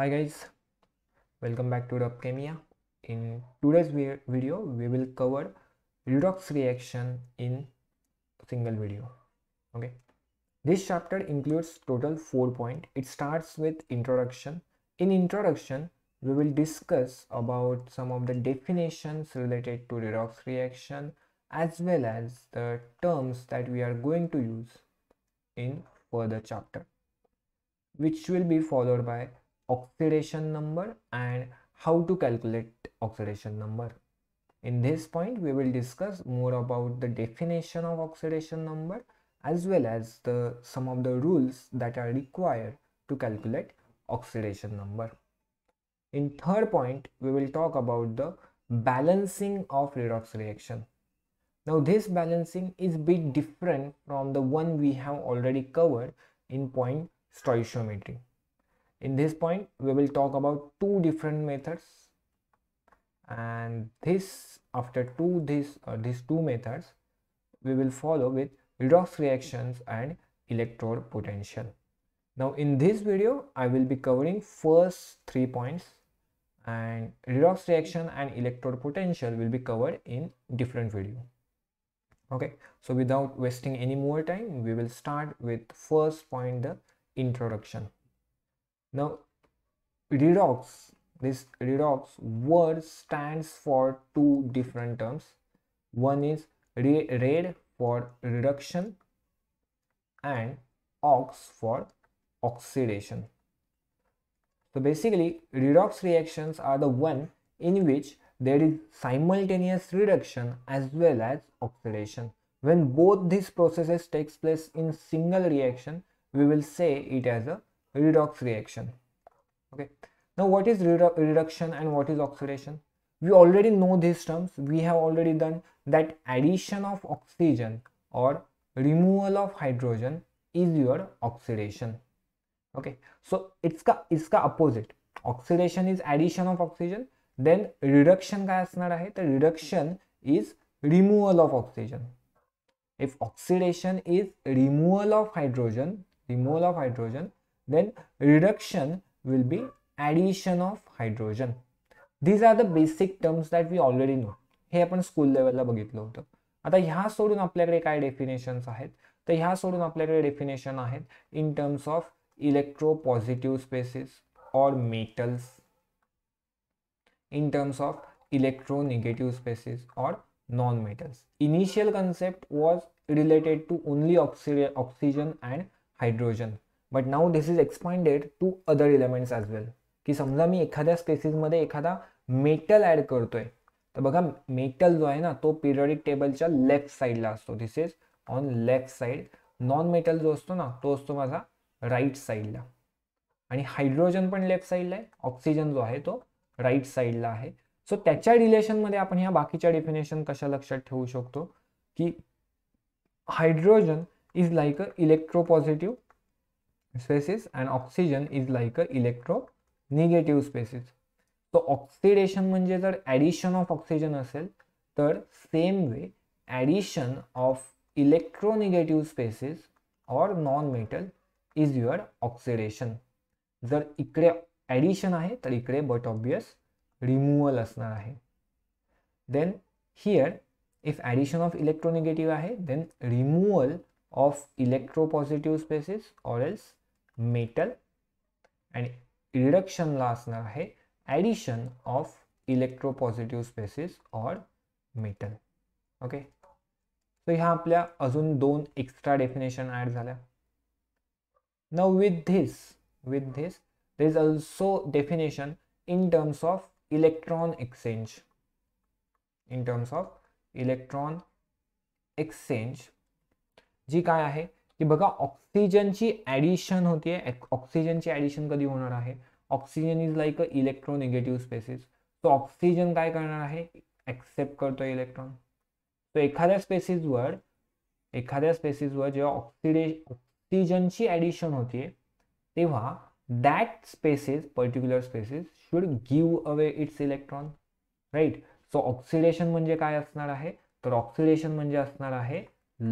hi guys welcome back to Dopcamia in today's video we will cover redox reaction in single video okay this chapter includes total four point it starts with introduction in introduction we will discuss about some of the definitions related to redox reaction as well as the terms that we are going to use in further chapter which will be followed by oxidation number and how to calculate oxidation number. In this point, we will discuss more about the definition of oxidation number as well as the some of the rules that are required to calculate oxidation number. In third point, we will talk about the balancing of redox reaction. Now this balancing is bit different from the one we have already covered in point stoichiometry in this point we will talk about two different methods and this after two this uh, these two methods we will follow with redox reactions and electrode potential now in this video i will be covering first three points and redox reaction and electrode potential will be covered in different video okay so without wasting any more time we will start with first point the introduction now, redox, this redox word stands for two different terms. One is re red for reduction and ox for oxidation. So basically, redox reactions are the one in which there is simultaneous reduction as well as oxidation. When both these processes takes place in single reaction, we will say it as a redox reaction okay now what is redu reduction and what is oxidation we already know these terms we have already done that addition of oxygen or removal of hydrogen is your oxidation okay so it's ka ka opposite oxidation is addition of oxygen then reduction ka असणार आहे The reduction is removal of oxygen if oxidation is removal of hydrogen removal of hydrogen then reduction will be addition of hydrogen these are the basic terms that we already know हे आपण school लेवलला बघितलं होतं आता ह्या सोडून आपल्याकडे काय डेफिनेशन्स आहेत तर ह्या सोडून आपल्याकडे definition in terms of electro-positive species or metals in terms of electronegative species or non-metals. Initial concept was related to only oxygen and hydrogen. But now this is expanded to other elements as well की समजा मी एखाद्या स्पेसिसमध्ये एखादा metal add करतो आहे तर बघा metal जो आहे ना तो पिरियडिक टेबलच्या लेफ्ट साईडला असतो this is on left side non metal जो असतो ना तो असतो माझा राईट साईडला आणि हायड्रोजन पण लेफ्ट साईडला आहे ऑक्सिजन जो आहे तो राईट साईडला आहे सो त्याच्या रिलेशनमध्ये आपण ह्या बाकीच्या डेफिनेशन कशा लक्षात ठेवू शकतो की hydrogen is like a electropositive spaces and oxygen is like a electronegative species so oxidation म्हणजे जर ॲडिशन ऑफ ऑक्सिजन असेल तर same way addition of electronegative species और non metal is your oxidation जर इकडे ॲडिशन आहे तर इकडे बट ऑब्वियस रिमूवल असणार आहे then here if addition of electronegative आहे then removal of electropositive species or else metal metal आणि रिडक्शनला असणार आहे addition of electropositive species or metal okay so ह्या आपल्या अजून दोन extra definition ॲड झाल्या now with this with this there is also definition in terms of electron exchange in terms of electron exchange जी काय आहे की बघा ऑक्सिजनची ॲडिशन होते ऑक्सिजनची ॲडिशन कधी होणार आहे oxygen is like a negative species so oxygen काय करणार आहे ॲक्सेप्ट करतो इलेक्ट्रॉन सो एखाद्या स्पेसिसवर एखाद्या स्पेसिसवर जेव्हा ऑक्सिडे ऑक्सिजनची ॲडिशन होते तेव्हा that species particular species should give away its electron right so oxidation म्हणजे काय असणार आहे तर ऑक्सिडेशन म्हणजे असणार आहे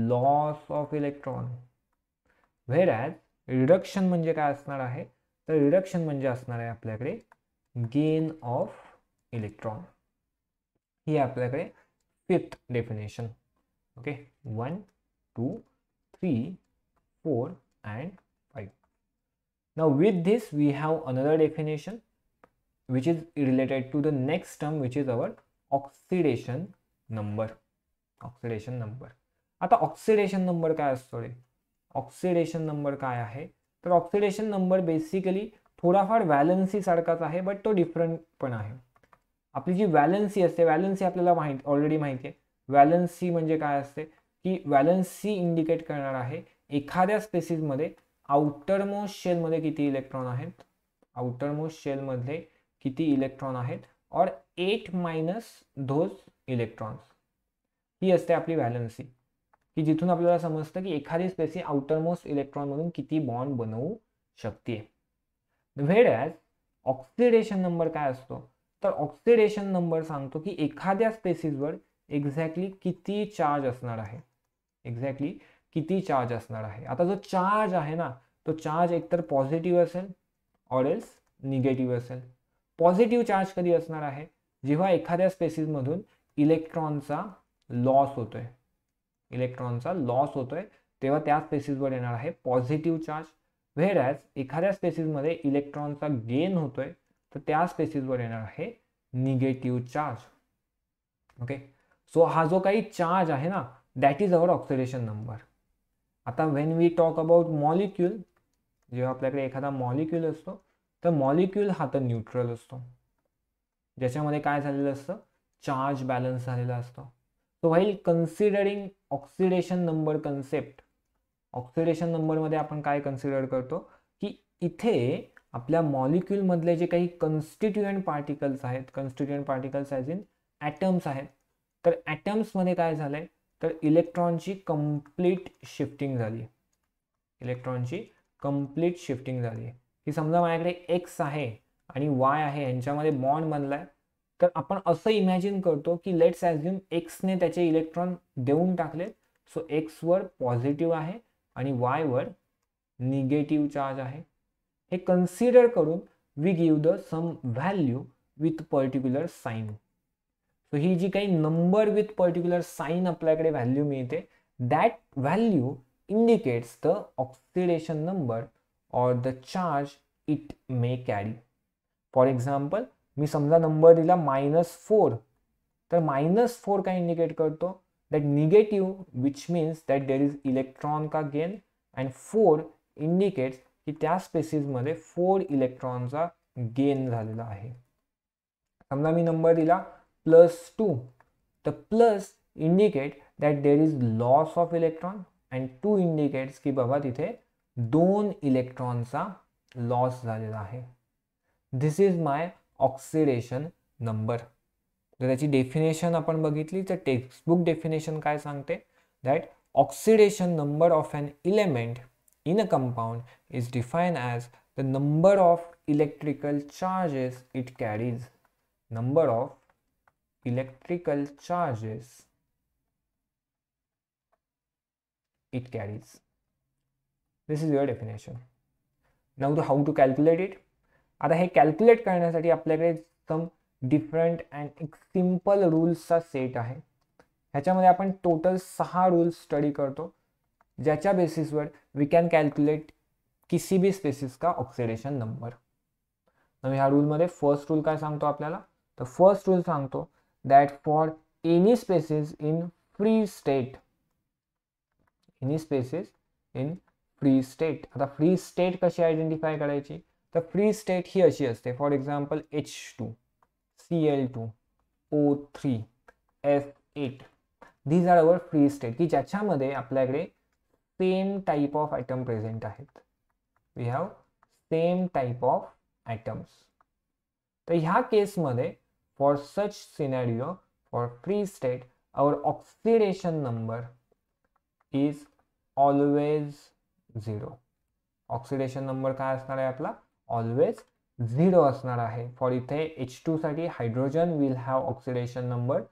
loss of electron whereas reduction म्हणजे काय असणार आहे तर रिडक्शन म्हणजे असणार आहे आपल्याकडे गेन ऑफ इलेक्ट्रॉन ही आपल्याकडे fifth definition okay one two three four and five ना with this we have another definition which is related to the next term which is our oxidation number oxidation number आता oxidation number काय असतो रे oxidation number काय आहे तर oxidation number basically थोडाफार valency सारखाच आहे बट तो डिफरंट पण आहे आपली जी व्हॅलन्सी असते व्हॅलन्सी आपल्याला माहीत ऑलरेडी माहिती आहे व्हॅलन्सी म्हणजे काय असते की व्हॅलन्सी इंडिकेट करणार आहे एखाद्या स्पेसिसमध्ये आउटरमोस्ट शेलमध्ये किती इलेक्ट्रॉन आहेत आउटरमोस्ट शेलमध्ये किती इलेक्ट्रॉन आहेत और एट मायनस धोज इलेक्ट्रॉन्स ही असते आपली व्हॅलन्सी की जिथून आपल्याला समजतं की एखादी स्पेसी आउटरमोस्ट इलेक्ट्रॉनमधून किती बॉन्ड बनवू शकते व्हेड ॲज ऑक्सिडेशन नंबर काय असतो तर ऑक्सिडेशन नंबर सांगतो की एखाद्या स्पेसिसवर एक्झॅक्टली किती चार्ज असणार आहे एक्झॅक्टली किती चार्ज असणार आहे आता जो चार्ज आहे ना तो चार्ज एकतर पॉझिटिव्ह असेल ऑर एल्स निगेटिव्ह असेल पॉझिटिव्ह चार्ज कधी असणार आहे जेव्हा एखाद्या स्पेसिसमधून इलेक्ट्रॉनचा लॉस होतोय इलेक्ट्रॉनचा लॉस होतोय तेव्हा त्या स्पेसिसवर येणार आहे पॉझिटिव्ह चार्ज व्हेर ॲज एखाद्या स्पेसिसमध्ये इलेक्ट्रॉनचा गेन होतोय तर त्या स्पेसिसवर येणार आहे निगेटिव्ह चार्ज ओके सो हा जो काही चार्ज आहे ना that is our oxidation number आता when we talk about molecule जेव्हा आपल्याकडे एखादा मॉलिक्युल असतो तर मॉलिक्युल हा तर न्यूट्रल असतो ज्याच्यामध्ये काय झालेलं असतं चार्ज बॅलन्स झालेला असतो so while considering oxidation number concept oxidation नंबरमध्ये आपण काय कन्सिडर करतो की इथे आपल्या मॉलिक्यूलमधले जे काही कन्स्टिट्युएंट पार्टिकल्स आहेत constituent particles as in atoms आहेत तर ॲटम्समध्ये काय झालं आहे तर इलेक्ट्रॉनची कम्प्लीट शिफ्टिंग झाली इलेक्ट्रॉनची कम्प्लीट शिफ्टिंग झाली की समजा माझ्याकडे एक्स आहे आणि वाय आहे यांच्यामध्ये बॉन्ड बनला आहे तर आपण असं इमॅजिन करतो की लेट्स ऍझ्युम एक्सने त्याचे इलेक्ट्रॉन देऊन टाकले सो एक्सवर पॉझिटिव्ह आहे आणि वायवर निगेटिव्ह चार्ज आहे हे कन्सिडर करून we give the some value with particular sign so ही जी काही नंबर विथ पर्टिक्युलर साईन आपल्याकडे व्हॅल्यू मिळते that value indicates the oxidation number or the charge it may carry for example मी समजा नंबर दिला मायनस फोर तर minus four काय इंडिकेट करतो that negative which means that there is electron का gain and four indicates की त्या स्पेसिसमध्ये फोर इलेक्ट्रॉनचा गेन झालेला आहे समजा मी नंबर दिला प्लस टू तर plus indicate that there is loss of electron and two indicates की बाबा तिथे दोन इलेक्ट्रॉनचा लॉस झालेला आहे this is my oxidation number तर त्याची डेफिनेशन आपण बघितली तर टेक्स्टबुक डेफिनेशन काय सांगते that oxidation number of an element in a compound is define as the number of electrical charges it carries number of electrical charges it carries. This is your definition. Now, the how to calculate it? आता हे calculate करण्यासाठी आपल्याकडे some different and एक simple रूल्सचा set आहे ह्याच्यामध्ये आपण total सहा रूल्स स्टडी करतो ज्याच्या बेसिसवर वी कॅन कॅल्क्युलेट किसी भी स्पेसिस का ऑक्सिडेशन नंबर तर ह्या रूलमध्ये फर्स्ट रूल काय सांगतो आपल्याला तर फर्स्ट रूल सांगतो that for any species in free state any species in free state आता फ्री स्टेट कशी आयडेंटिफाय करायची तर फ्री स्टेट ही अशी असते for example H two C L two O three F eight these are our free state की ज्याच्यामध्ये आपल्याकडे same type of item present आहेत we have same type of items तर ह्या केसमध्ये for such scenario for free state our oxidation number is always zero oxidation number काय असणार आहे आपला ऑलवेज जीरो फॉर इधे एच टू सा hydrogen will have oxidation number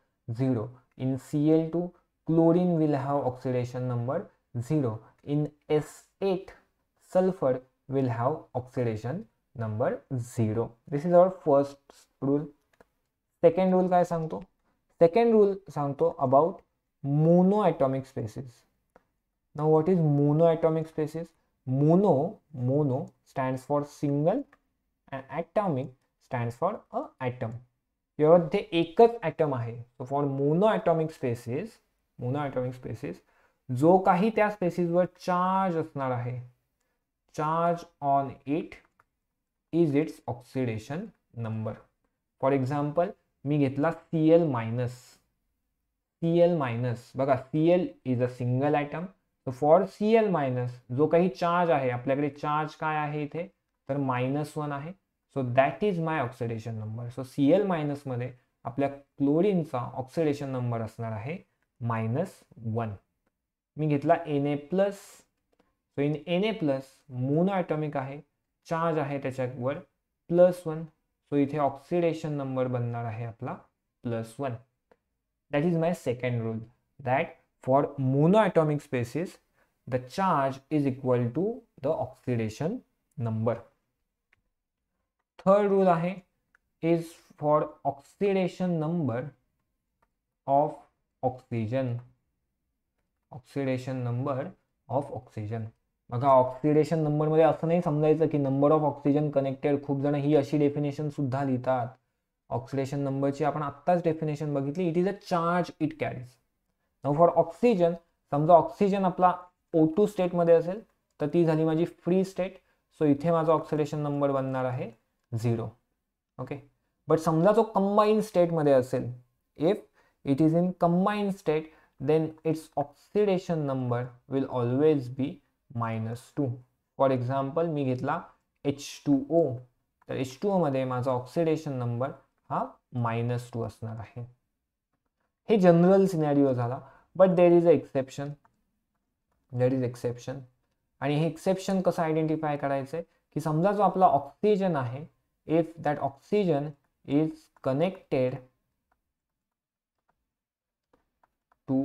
zero in C L two chlorine will have oxidation number zero in S eight sulphur will have oxidation number zero this is our first rule second rule का संगत second rule संगत about mono atomic species now what is mono atomic species mono mono stands for single and atomic stands for a atom here the ekak atom ahe so for monoatomic species monoatomic species jo kahi tya species var charge asnar ahe charge on it is its oxidation number for example mi getla cl minus cl minus baka cl is a single atom तर for C L minus जो काही charge आहे आपल्याकडे charge काय आहे इथे तर minus one आहे so that is my oxidation number so C L मायनसमध्ये आपल्या क्लोरीनचा ऑक्सिडेशन नंबर असणार आहे मायनस वन मी घेतला N A plus so in N A plus atomic आहे चार्ज आहे त्याच्यावर प्लस वन सो इथे ऑक्सिडेशन नंबर बनणार आहे आपला plus one that is my second rule that for monoatomic species the charge is equal to the oxidation number third rule आहे is for oxidation number of oxygen oxidation number of oxygen बघा oxidation नंबरमध्ये असं नाही समजायचं की number of oxygen connected खूप जण ही अशी डेफिनेशन सुद्धा लिहितात ऑक्सिडेशन नंबरची आपण आत्ताच डेफिनेशन बघितली it is a charge it carries no for oxygen समजा ऑक्सिजन आपला ओ टू स्टेटमध्ये असेल तर ती झाली माझी फ्री स्टेट सो इथे माझा ऑक्सिडेशन नंबर बनणार आहे झिरो ओके बट समजा जो कंबाईन स्टेटमध्ये असेल if it is in combine state then its oxidation number will always be minus two for example मी घेतला एच टू ओ तर एच टू ओमध्ये माझा ऑक्सिडेशन नंबर हा मायनस टू असणार आहे हे जनरल सिनॅरिओ झाला but there is a exception there is exception आणि हे एक्सेप्शन कसं आयडेंटिफाय करायचं आहे की समजा जो आपला ऑक्सिजन आहे if that oxygen is connected to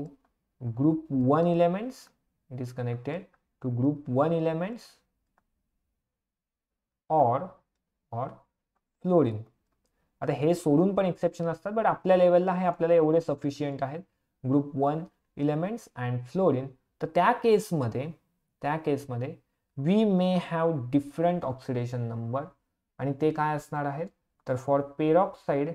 group one elements it is connected to group one elements और ऑर फ्लोरिन आता हे सोडून पण एक्सेप्शन असतात बट आपल्या लेवलला हे आपल्याला एवढे सफिशियंट आहेत group one elements and fluorine तर त्या केसमध्ये त्या केसमध्ये we may have different oxidation number आणि ते काय असणार आहेत तर फॉर पेरॉक्साइड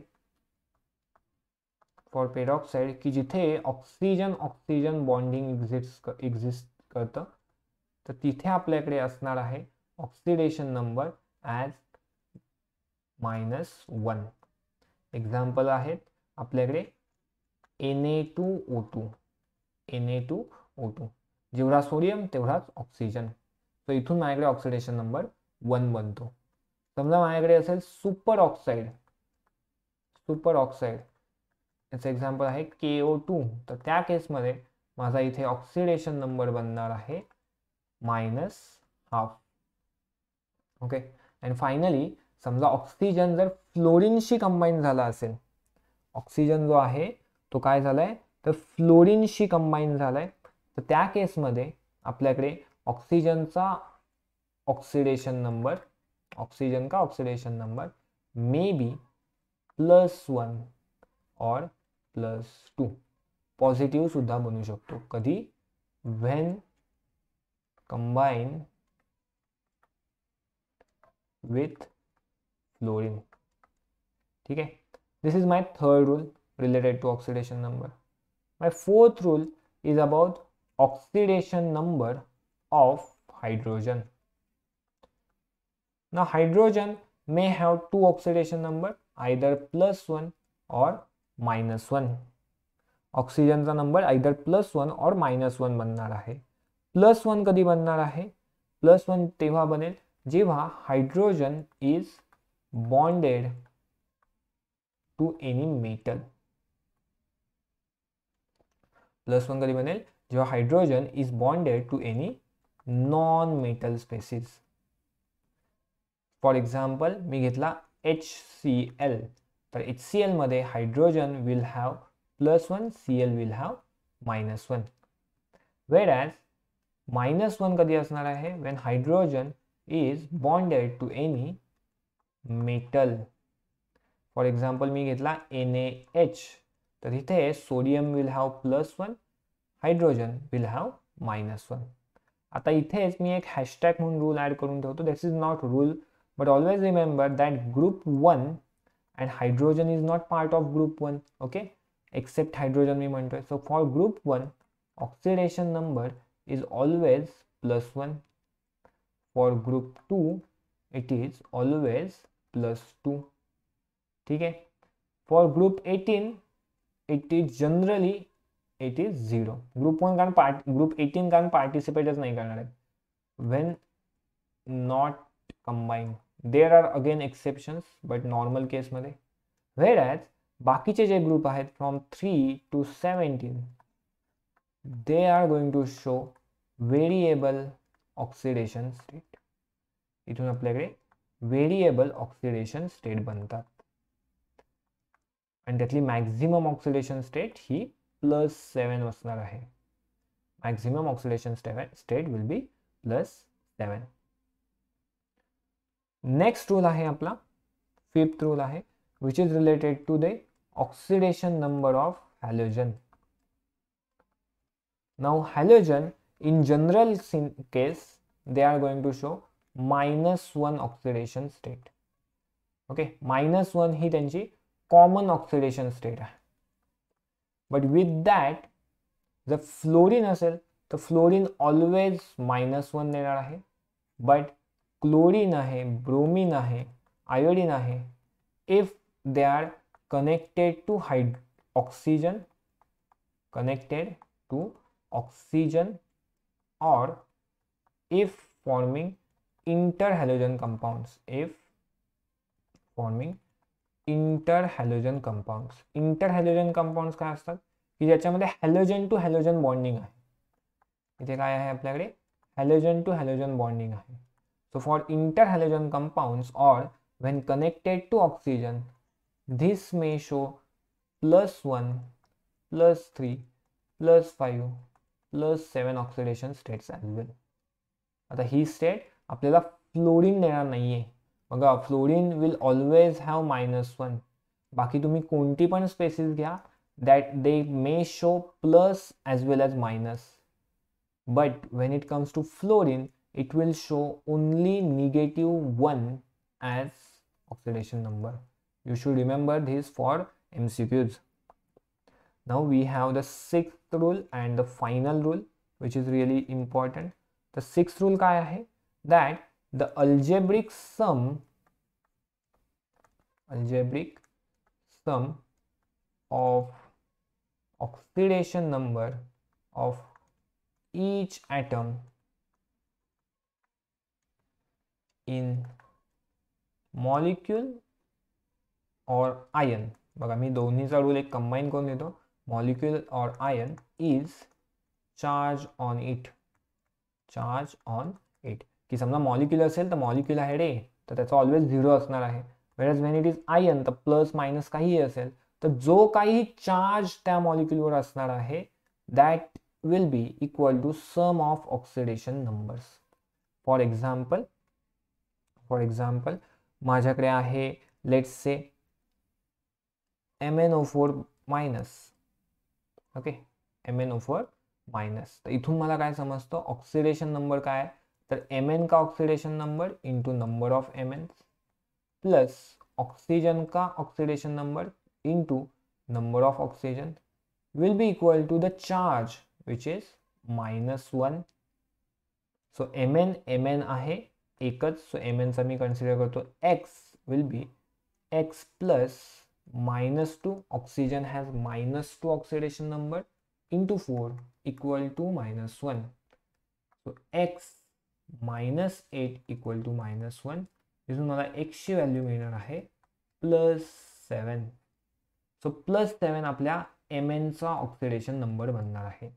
फॉर पेरॉक्साइड की जिथे oxygen oxygen bonding exist exist करतं तर तिथे आपल्याकडे असणार आहे oxidation number as minus one example आहेत आपल्याकडे N A two O two N A two O two जेवढा सोडियम तेवढाच ऑक्सिजन सो इथून माझ्याकडे ऑक्सिडेशन नंबर वन बनतो समजा माझ्याकडे असेल सुपर ऑक्साईड सुपर ऑक्साईड याचं एक्झाम्पल आहे के ओ टू तर त्या केसमध्ये माझा इथे ऑक्सिडेशन नंबर बनणार आहे minus half okay and finally समजा ऑक्सिजन जर फ्लोरिनशी कंबाईन झाला असेल ऑक्सिजन जो आहे तो काय झाला आहे तर फ्लोरिनशी कंबाईन झालंय आहे तर त्या केसमध्ये आपल्याकडे ऑक्सिजनचा ऑक्सिडेशन नंबर ऑक्सिजन का oxidation number may be plus one और प्लस टू पॉझिटिव्ह सुद्धा बनू शकतो कधी व्हेन कंबाईन विथ फ्लोरिन ठीक आहे this is my third rule related to oxidation number My fourth rule is about oxidation number of hydrogen. Now hydrogen may have two oxidation number either plus 1 or minus 1. oxygen cha number either plus 1 or minus 1 banar ahe plus 1 कधी banar ahe plus 1 teva banel jeva hydrogen is bonded to any metal plus one कभी बनेल जेव hydrogen is bonded to any non metal species for example मी घेतला H C L तो H C L मधे hydrogen will have plus one C L will have minus one whereas minus one कभी है when hydrogen is bonded to any metal for example मी घ N A H तर इथे sodium will have plus one hydrogen will have minus one आता इथेच मी एक hashtag म्हणून रूल ॲड करून ठेवतो that is not rule but always remember that group one and hydrogen is not part of group one okay except hydrogen मी म्हणतोय so for group one oxidation number is always plus one for group two it is always plus two ठीक आहे for group eighteen it is generally it is zero group one कारण part group eighteen कारण पार्टिसिपेटच नाही करणार आहेत when not combined there are again exceptions but normal केसमध्ये whereas बाकीचे जे ग्रुप आहेत from three to seventeen they are going to show variable oxidation state इथून आपल्याकडे व्हेरिएबल ऑक्सिडेशन स्टेट बनतात आणि त्यातली मॅक्झिमम ऑक्सिडेशन स्टेट ही प्लस सेवन असणार आहे maximum oxidation state will be plus seven next rule आहे आपला फिफ्थ रूल आहे which is related to the oxidation number of halogen नाव halogen in general case they are going to show minus one oxidation state okay minus one ही त्यांची common oxidation state आहे but with that जर fluorine असेल तर fluorine always minus one देणार आहे but chlorine आहे ब्रोमीन आहे आयोडीन आहे if they are connected to हायड oxygen connected to oxygen if forming inter interhalogen compounds if forming inter halogen compound inter halogen compound काजन two halogen bonding है इधे का अपने क्या हेलोजन टू हेलोजन बॉन्डिंग है so for inter halogen compound और when connected to oxygen this may show plus one plus three plus five plus seven oxidation states as आता हि स्टेट अपने फ्लोरिन देना नहीं है बघा fluorine will always have minus one बाकी तुम्ही कोणती पण स्पेसिस घ्या that they may show plus as well as minus but when it comes to fluorine it will show only negative one as oxidation number you should remember this for M C Qs now we have the sixth rule and the final rule which is really important the sixth rule काय आहे that the algebraic sum algebraic sum of oxidation number of each atom in molecule or ion बघा मी दोन्हीचा rule एक combine करून देतो molecule और ion is charge on it charge on it की समजा मॉलिक्युल असेल तर मॉलिक्युल आहे डे तर त्याचा ऑलवेज झिरो असणार आहे वेळेस वेन इट इज आयन तर प्लस मायनस काहीही असेल तर जो काही चार्ज त्या मॉलिक्युलवर असणार आहे that will be equal to sum of oxidation numbers for example for example माझ्याकडे आहे let's say M N O four minus okay M N O four minus तर इथून मला काय समजतं ऑक्सिडेशन नंबर काय सर एम का oxidation number into number of M plus oxygen का oxidation number into number of oxygen will be equal to the charge which is minus 1 so mn mn आहे एकच सो एम एनचा मी consider करतो x will be x plus minus 2 oxygen has minus 2 oxidation number into 4 equal to minus 1 so x minus eight equal to minus one तिथून मला एक्सची value मिळणार आहे plus seven so plus seven आपल्या M एनचा oxidation number बनणार आहे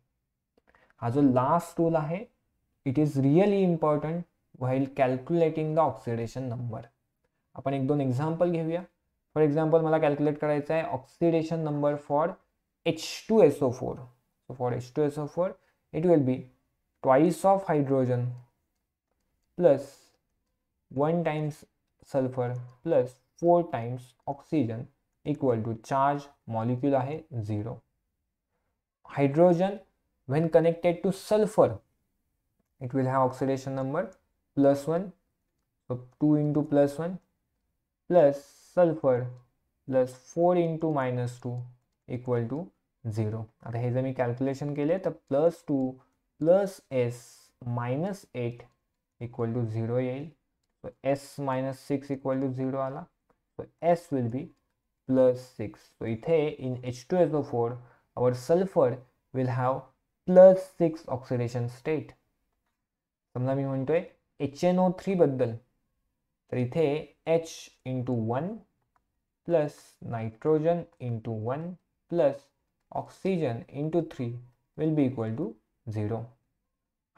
हा जो लास्ट रूल आहे it is really important while calculating the oxidation number आपण एक दोन एक्झाम्पल घेऊया फॉर एक्झाम्पल मला कॅल्क्युलेट करायचं आहे oxidation number for H two S O four so for H two S O four it will be twice of hydrogen plus 1 times sulfur plus 4 times oxygen equal to charge molecule आहे 0 hydrogen when connected to sulfur it will have oxidation number plus 1 2 into plus 1 plus sulfur plus 4 into minus 2 equal to 0 आता हे जर मी calculation केले तर plus two plus S minus eight equal to zero तो S minus six equal to zero आला तो S will be plus six तो इधे in H two H O four our sulphur will have plus six oxidation state समझा मैं म्हणतोय H N O three बदल तो इधे H into one plus nitrogen into one plus oxygen into three will be equal to zero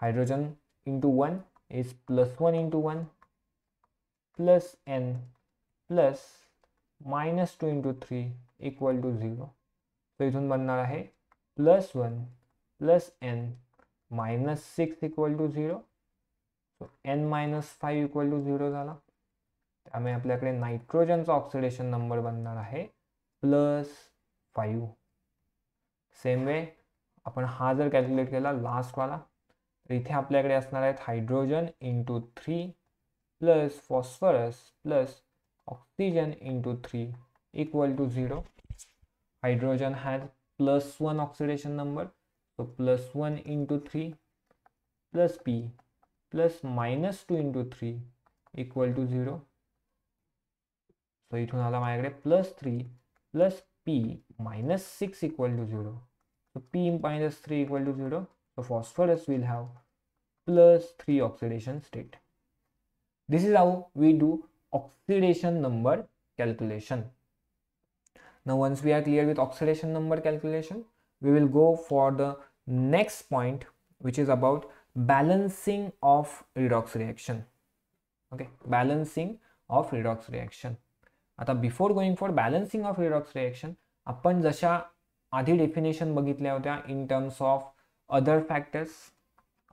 hydrogen into one is plus one into one plus N plus minus two into three equal to zero तर इथून बनणार आहे plus one plus N minus six equal to zero so N minus five equal to zero झाला त्यामुळे आपल्याकडे नायट्रोजनचा oxidation number बनणार आहे plus five same way आपण हा जर कॅल्क्युलेट केला लास्टवाला तर इथे आपल्याकडे असणार आहेत hydrogen into three plus phosphorus plus oxygen into three equal to zero hydrogen has plus one oxidation number so plus one into three plus P plus minus two into three equal to zero so इथून आला माझ्याकडे plus three plus P minus six equal to zero so P minus three equal to zero the phosphorus will have plus 3 oxidation state. This is how we do oxidation number calculation. Now once we are clear with oxidation number calculation, we will go for the next point which is about balancing of redox reaction. Okay, balancing of redox reaction. before going for balancing of redox reaction, reaction आपण जशा आधी definition in terms of terms other factors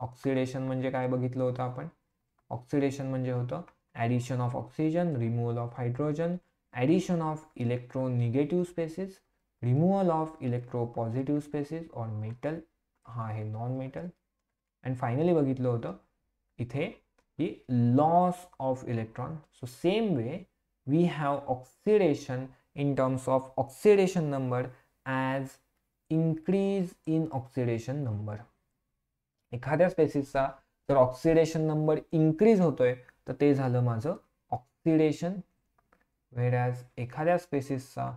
oxidation म्हणजे काय बघितलं होतं आपण oxidation म्हणजे होतं addition of oxygen removal of hydrogen addition of electro negative species removal of electro positive species on metal हा आहे नॉन मेटल अँड फायनली बघितलं होतं इथे की loss of electron so same way we have oxidation in terms of oxidation number as increase in oxidation number एखाद्या स्पेसिसचा जर oxidation number increase होतोय तर ते झालं माझं ऑक्सिडेशन वेर एखाद्या स्पेसिसचा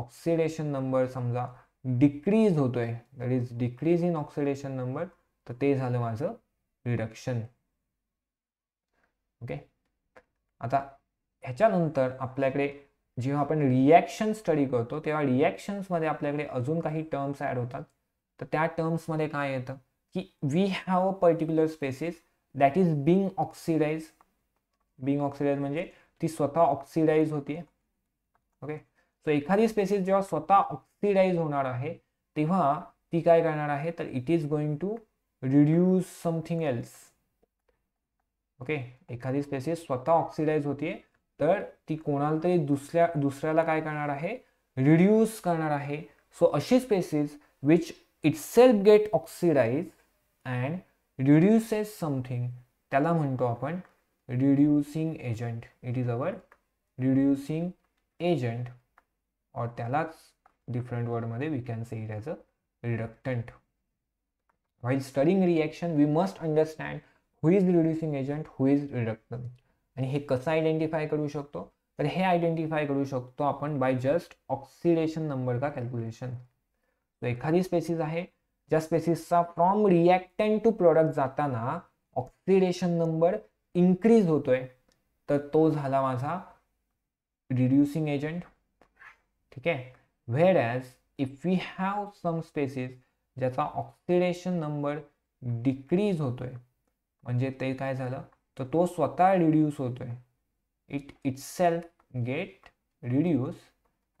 ऑक्सिडेशन नंबर समजा डिक्रीज होतोय that is decrease in oxidation number तर ते झालं माझं रिडक्शन ओके आता ह्याच्यानंतर आपल्याकडे जेव्हा आपण रिॲक्शन स्टडी करतो तेव्हा रिॲक्शन्समध्ये आपल्याकडे अजून काही टर्म्स ॲड होतात तर त्या टर्म्समध्ये काय येतं की we have a particular species that is being oxidize being oxidize म्हणजे ती स्वतः ऑक्सिडाइज होते ओके सो एखादी स्पेसिस जेव्हा स्वतः ऑक्सिडाइज होणार आहे तेव्हा ती काय करणार आहे तर it is going to reduce something else okay एखादी स्पेसिस स्वतः ऑक्सिडाइज होतीये तर ती कोणाला तरी दुसऱ्या दुसऱ्याला काय करणार आहे रिड्यूस करणार आहे सो अशी species which itself get oxidize and reduces something त्याला म्हणतो आपण reducing agent it is our reducing agent और त्यालाच डिफरंट वर्डमध्ये we can say it as a reductant while studying reaction we must understand who is reducing agent who is reductant आणि हे कसं identify करू शकतो तर हे आयडेंटिफाय करू शकतो आपण बाय जस्ट ऑक्सिडेशन नंबर का कॅल्क्युलेशन एखादी स्पेसिस आहे ज्या स्पेसिसचा फ्रॉम रिॲक्टन टू प्रोडक्ट जाताना ऑक्सिडेशन नंबर इन्क्रीज होतोय तर तो झाला माझा रिड्युसिंग एजंट ठीक आहे whereas if we have some species ज्याचा ऑक्सिडेशन नंबर डिक्रीज होतोय म्हणजे ते काय झालं तर तो स्वतः रिड्यूस होतो आहे itself get reduce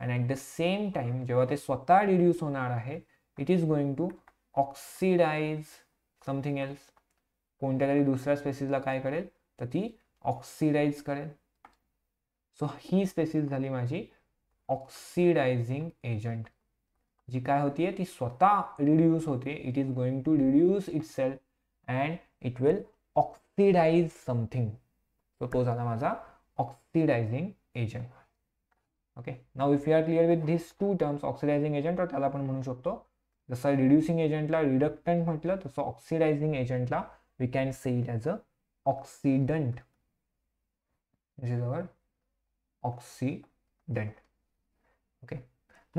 and at the same time जेव्हा ते स्वतः रिड्यूस होणार आहे it is going to oxidize something else कोणत्या तरी दुसऱ्या स्पेसिसला काय करेल तर ती ऑक्सिडाइज करेल सो ही स्पेसिस झाली माझी ऑक्सिडायझिंग एजंट जी काय होती आहे ती स्वतः रिड्यूस होते it is going to reduce itself and it will ox oxidize something so those are the oxidizing agent okay now if you are clear with these two terms oxidizing agent or त्याला आपण म्हणू शकतो जसं reducing agentला reductant म्हटलं तसं oxidizing agentला we can say it as a oxidant this is our oxidant okay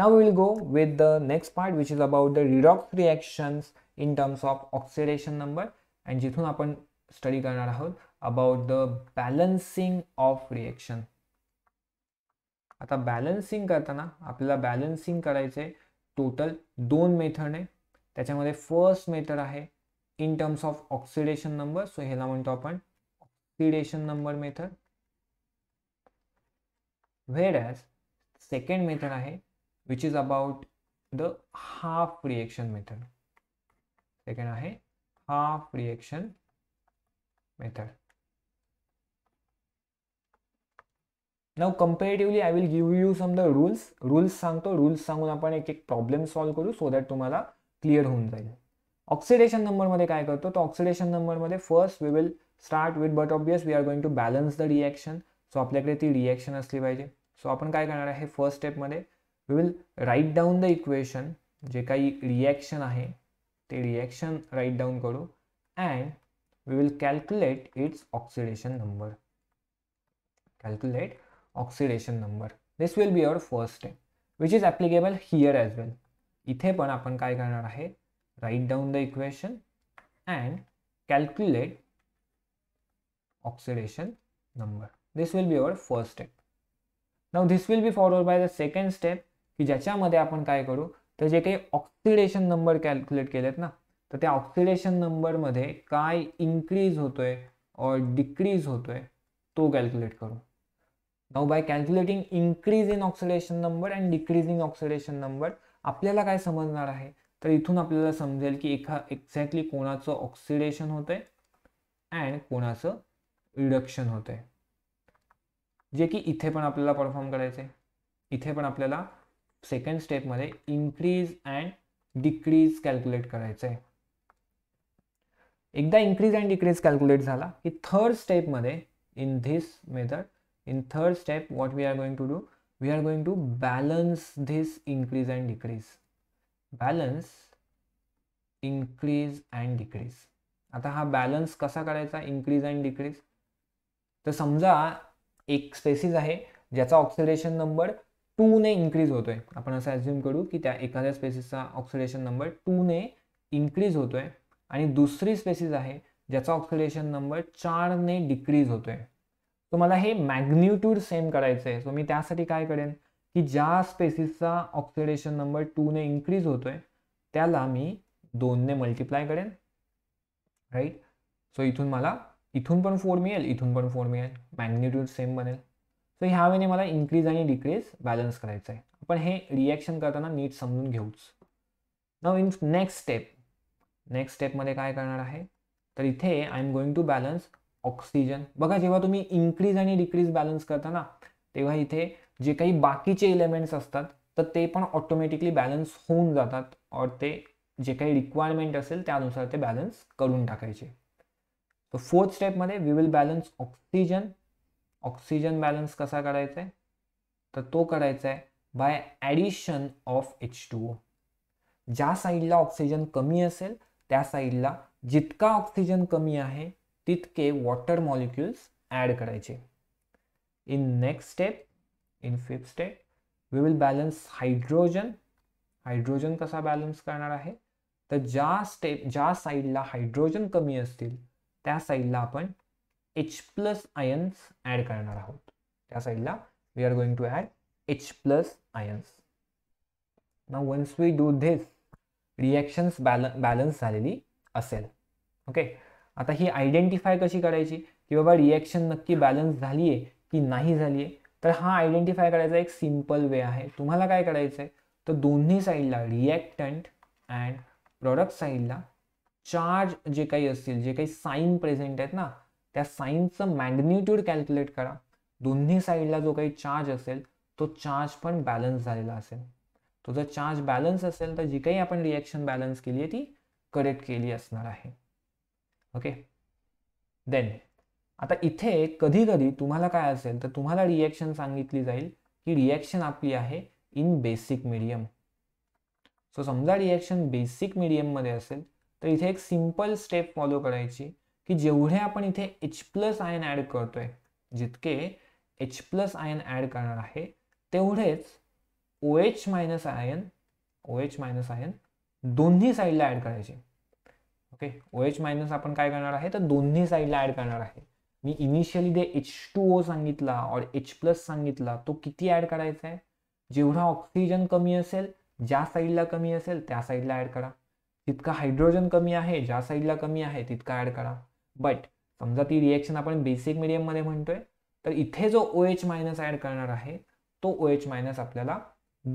now we will go with the next part which is about the redox reactions in terms of oxidation number and जिथून आपण study करणार आहोत about the balancing of reaction आता balancing करताना आपल्याला balancing करायचे total दोन method आहे त्याच्यामध्ये फर्स्ट मेथड आहे in terms of oxidation number so ह्याला म्हणतो आपण oxidation number method whereas second method आहे which is about the half reaction method second आहे half reaction method. Now comparatively I will give you some the rules rules सांगतो rules सांगून आपण एक एक प्रॉब्लेम सॉल्व्ह करू so that तुम्हाला clear होऊन जाईल ऑक्सिडेशन नंबरमध्ये काय करतो तर ऑक्सिडेशन नंबरमध्ये first we will start with but obvious we are going to balance the reaction so आपल्याकडे ती रिॲक्शन असली पाहिजे सो आपण काय करणार आहे फर्स्ट स्टेपमध्ये we will write down the equation जे काही रिॲक्शन आहे ते रिॲक्शन राईट डाऊन करू and calculate its oxidation number calculate oxidation number this will be our first step which is applicable here as well इथे पण आपण काय करणार आहे write down the equation and calculate oxidation number this will be our first step now this will be forward by the second step की ज्याच्यामध्ये आपण काय करू तर जे काही ऑक्सिडेशन नंबर कॅल्क्युलेट केलेत ना तर त्या ऑक्सिडेशन नंबरमध्ये काय इन्क्रीज होतोय और डिक्रीज होतोय तो कॅल्क्युलेट करू now by calculating increase in oxidation number and decreasing oxidation number आपल्याला काय समजणार आहे तर इथून आपल्याला समजेल की एखा एक्झॅक्टली कोणाचं ऑक्सिडेशन आहे अँड कोणाचं रिडक्शन आहे जे की इथे पण आपल्याला परफॉर्म करायचं आहे इथे पण आपल्याला सेकंड स्टेपमध्ये इन्क्रीज अँड डिक्रीज कॅल्क्युलेट करायचं आहे एकदा इन्क्रीज अँड डिक्रीज कॅल्क्युलेट झाला की थर्ड स्टेपमध्ये in this method in third step what we are going to do we are going to balance this increase and decrease balance increase and decrease आता हा balance कसा करायचा increase and decrease तर समजा एक स्पेसिस आहे ज्याचा ऑक्सिडेशन नंबर ने इन्क्रीज होतोय आपण असं ॲज्युम करू की त्या एखाद्या स्पेसिसचा ऑक्सिडेशन नंबर टूने इन्क्रीज होतोय आणि दुसरी स्पेसिस आहे ज्याचा ऑक्सिडेशन नंबर चारने डिक्रीज होतोय सो मला हे मॅग्न्युट्यूड सेम करायचं आहे सो मी त्यासाठी काय करेन की ज्या स्पेसिसचा ऑक्सिडेशन नंबर टूने इन्क्रीज होतोय त्याला मी दोनने मल्टिप्लाय करेन राईट सो इथून मला इथून पण फोर मिळेल इथून पण फोर मिळेल मॅग्निट्यूड सेम बनेल सो ह्या वेळेने मला इन्क्रीज आणि डिक्रीज बॅलन्स करायचं आहे आपण हे रिॲक्शन करताना नीट समजून घेऊच now in next step next स्टेपमध्ये काय करणार आहे तर इथे I am going to balance oxygen बघा जेव्हा तुम्ही इन्क्रीज आणि डिक्रीज बॅलन्स करता ना तेव्हा इथे जे काही बाकीचे एलिमेंट्स असतात तर ते पण ऑटोमॅटिकली बॅलन्स होऊन जातात और ते जे काही रिक्वायरमेंट असेल त्यानुसार ते बॅलन्स करून टाकायचे तर फोर्थ स्टेपमध्ये we will balance oxygen oxygen balance कसा करायचा आहे तर तो करायचा आहे by addition of H two O ज्या साईडला ऑक्सिजन कमी असेल त्या साईडला जितका ऑक्सिजन कमी है तितके वॉटर मॉलिक्यूल्स ऐड कराए in next step in fifth step we will balance hydrogen hydrogen कसा बैलेंस करना है तो ज्या स्टेप ज्या साइडला हाइड्रोजन कमी आती साइडला अपन एच प्लस आयन्स ऐड करना आहोत त्या we are going to add H plus ions ना once we do this reactions bal balance झालेली असेल ओके आता ही आयडेंटिफाय कशी करायची की बाबा रिॲक्शन नक्की बॅलन्स झालीये की नाही झालीये तर हा आयडेंटिफाय करायचा एक सिम्पल वे आहे तुम्हाला काय करायचं आहे तर दोन्ही साइडला रिॲक्टंट अँड प्रॉडक्ट साईडला चार्ज जे काही असतील जे काही साईन प्रेझेंट आहेत ना त्या साईनचं मॅग्निट्यूड कॅल्क्युलेट करा दोन्ही साईडला जो काही चार्ज असेल तो चार्ज पण बॅलन्स झालेला असेल तो जर चार्ज बॅलन्स असेल तर जी काही आपण रिॲक्शन बॅलन्स केली आहे ती करेक्ट केली असणार आहे ओके देन आता इथे कधी कधी तुम्हाला काय असेल तर तुम्हाला रिॲक्शन सांगितली जाईल की रिॲक्शन आपली आहे इन बेसिक मिडियम सो समजा रिॲक्शन बेसिक मिडियममध्ये असेल तर इथे एक सिंपल स्टेप फॉलो करायची की जेवढे आपण इथे एच प्लस आयन ॲड करतोय जितके एच प्लस आयन ॲड करणार आहे तेवढेच O H minus ion O H minus ion दोन्ही साईडला ऍड करायचे ओके ओ एच मायनस आपण काय करणार आहे तर दोन्ही साईडला ऍड करणार आहे मी इनिशियली जे एच टू ओ सांगितला और एच प्लस सांगितला तो किती ऍड करायचा आहे जेवढा ऑक्सिजन कमी असेल ज्या साईडला कमी असेल त्या साईडला ऍड करा तितका हायड्रोजन कमी आहे ज्या साईडला कमी आहे तितका ऍड करा बट समजा ती रिॲक्शन आपण बेसिक मिडियममध्ये म्हणतोय तर इथे जो ओ एच मायनस ऍड करणार आहे तो ओ एच मायनस आपल्याला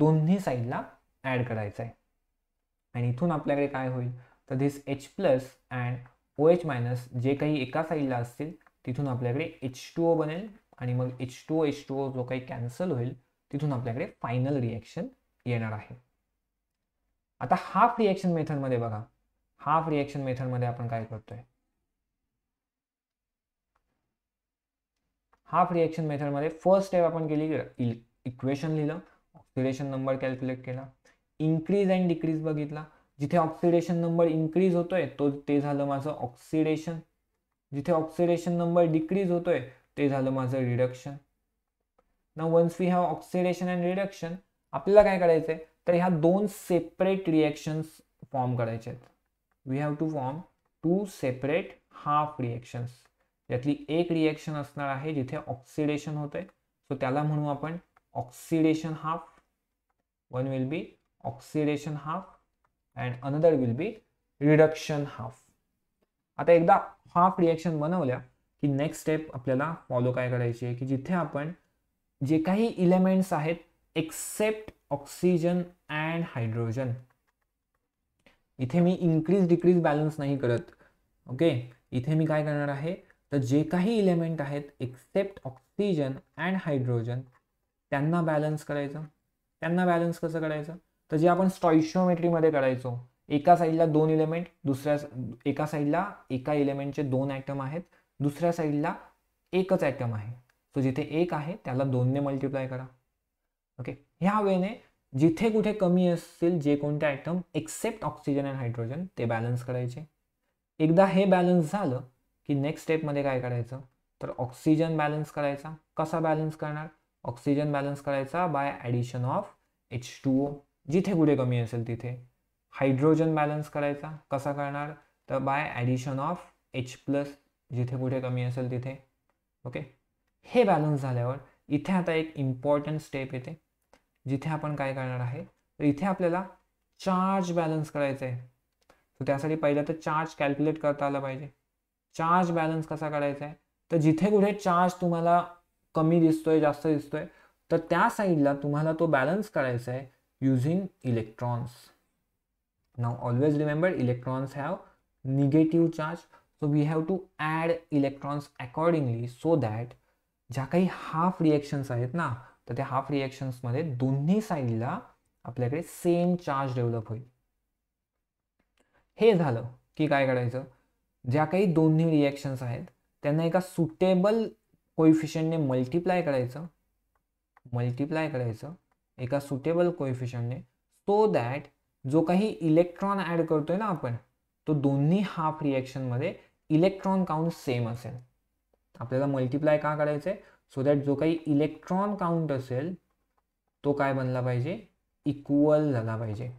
दोन्ही साईडला ॲड करायचं आहे आणि इथून आपल्याकडे काय होईल तर this H plus and O H minus जे काही एका साईडला असतील तिथून आपल्याकडे एच टू ओ बनेल आणि मग H two O H two O जो काही कॅन्सल होईल तिथून आपल्याकडे फायनल रिॲक्शन येणार आहे आता हाफ रिॲक्शन मेथडमध्ये बघा हाफ रिॲक्शन मेथडमध्ये आपण काय करतोय हाफ रिॲक्शन मेथडमध्ये फर्स्ट स्टेप आपण केली इक्वेशन लिहिलं ऑक्सिडेशन नंबर कॅल्क्युलेट केला इन्क्रीज अँड डिक्रीज बघितला जिथे ऑक्सिडेशन नंबर इन्क्रीज होतोय तो ते झालं माझं ऑक्सिडेशन जिथे ऑक्सिडेशन नंबर डिक्रीज होतोय ते झालं माझं रिडक्शन ना once we have oxidation and reduction आपल्याला काय करायचं तर ह्या दोन सेपरेट रिॲक्शन्स फॉर्म करायचे आहेत we have to form two separate half reactions यातली एक रिॲक्शन असणार आहे जिथे ऑक्सिडेशन होतंय सो त्याला म्हणू आपण oxidation half one will be oxidation half and another will be reduction half आता एकदा हाफ रिएक्शन बनवल्या की नेक्स्ट स्टेप आपल्याला फॉलो काय करायची आहे की जिथे आपण जे काही इलेमेंट्स आहेत एक्सेप्ट ऑक्सिजन अँड हायड्रोजन इथे मी इन्क्रीज डिक्रीज बॅलन्स नाही करत ओके इथे मी काय करणार आहे तर जे काही इलेमेंट आहेत एक्सेप्ट ऑक्सिजन अँड हायड्रोजन त्यांना बॅलन्स करायचं त्यांना बॅलन्स कसं करायचं तर जे आपण स्टॉइशोमेट्रीमध्ये करायचो एका साईडला दोन इलेमेंट दुसऱ्या एका साईडला एका इलेमेंटचे दोन ॲटम आहेत दुसऱ्या साईडला एकच ॲटम आहे सो जिथे एक आहे त्याला दोनने मल्टिप्लाय करा ओके ह्या वेने जिथे कुठे कमी असतील जे कोणते atom except oxygen and hydrogen ते बॅलन्स करायचे एकदा हे बॅलन्स झालं की नेक्स्ट स्टेपमध्ये काय करायचं तर ऑक्सिजन बॅलन्स करायचा कसा बॅलन्स करणार ऑक्सिजन बॅलन्स करायचा by addition of H two O जिथे कुठे कमी असेल तिथे हायड्रोजन बॅलन्स करायचा कसा करणार तर by addition of H plus जिथे कुठे कमी असेल तिथे ओके हे बॅलन्स झाल्यावर इथे आता एक इम्पॉर्टंट स्टेप येते जिथे आपण काय करणार आहे तर इथे आपल्याला चार्ज बॅलन्स करायचा आहे तर त्यासाठी पहिलं तर चार्ज कॅल्क्युलेट करता आला पाहिजे चार्ज बॅलन्स कसा करायचा आहे तर जिथे कुठे चार्ज तुम्हाला कमी दिसतोय जास्त दिसतोय तर त्या साईडला तुम्हाला तो बॅलन्स करायचा आहे using electrons now always remember electrons have negative charge so we have to add electrons accordingly so that ज्या काही हाफ रिएक्शन्स आहेत ना तर त्या हाफ रिएक्शन्समध्ये दोन्ही साईडला आपल्याकडे सेम चार्ज डेव्हलप होईल हे झालं की काय करायचं ज्या काही दोन्ही रिॲक्शन्स आहेत त्यांना एका सुटेबल कोइफिशंटने मल्टिप्लाय करायचं मल्टिप्लाय करायचं एका सुटेबल कोइफिशंटने सो दॅट जो काही इलेक्ट्रॉन ॲड आहे ना आपण तो दोन्ही हाफ रिॲक्शनमध्ये इलेक्ट्रॉन काउंट सेम असेल आपल्याला मल्टिप्लाय का करायचं आहे सो दॅट जो काही इलेक्ट्रॉन काउंट असेल तो काय बनला पाहिजे इक्वल झाला पाहिजे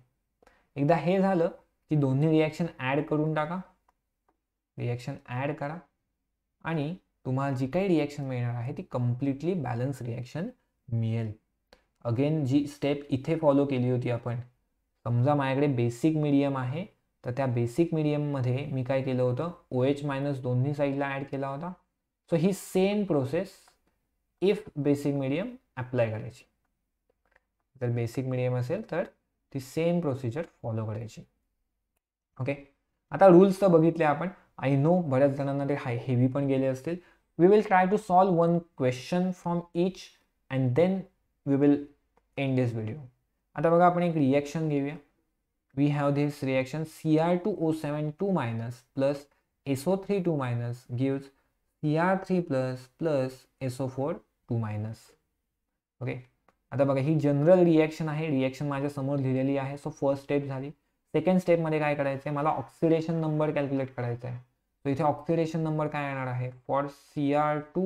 एकदा हे झालं की दोन्ही रिॲक्शन ॲड करून टाका रिॲक्शन ॲड करा आणि तुम्हाला जी काही रिॲक्शन मिळणार आहे ती कम्प्लिटली बॅलन्स रिॲक्शन मिळेल अगेन जी स्टेप इथे फॉलो केली होती आपण समजा माझ्याकडे बेसिक मीडियम आहे तर त्या बेसिक मीडियममध्ये मी काय केलं होतं ओ एच मायनस दोन्ही साईडला ॲड केला होता सो ही same process if basic medium apply करायची जर बेसिक मीडियम असेल तर ती सेम प्रोसिजर फॉलो करायची ओके आता रूल्स तर बघितले आपण आय नो बऱ्याच जणांना ते हाय हेवी पण गेले असतील we will try to solve one question from each and then we will end this video आता बघा आपण एक रिॲक्शन घेऊया we have this reaction C R two O seven two minus plus SO three two minus gives C R three plus plus SO four two minus okay आता बघा ही general reaction आहे reaction माझ्यासमोर लिहिलेली आहे so first step झाली second स्टेपमध्ये काय करायचं आहे मला ऑक्सिडेशन नंबर कॅल्क्युलेट करायचा आहे तो इतना ऑक्सिडेशन नंबर का for C R two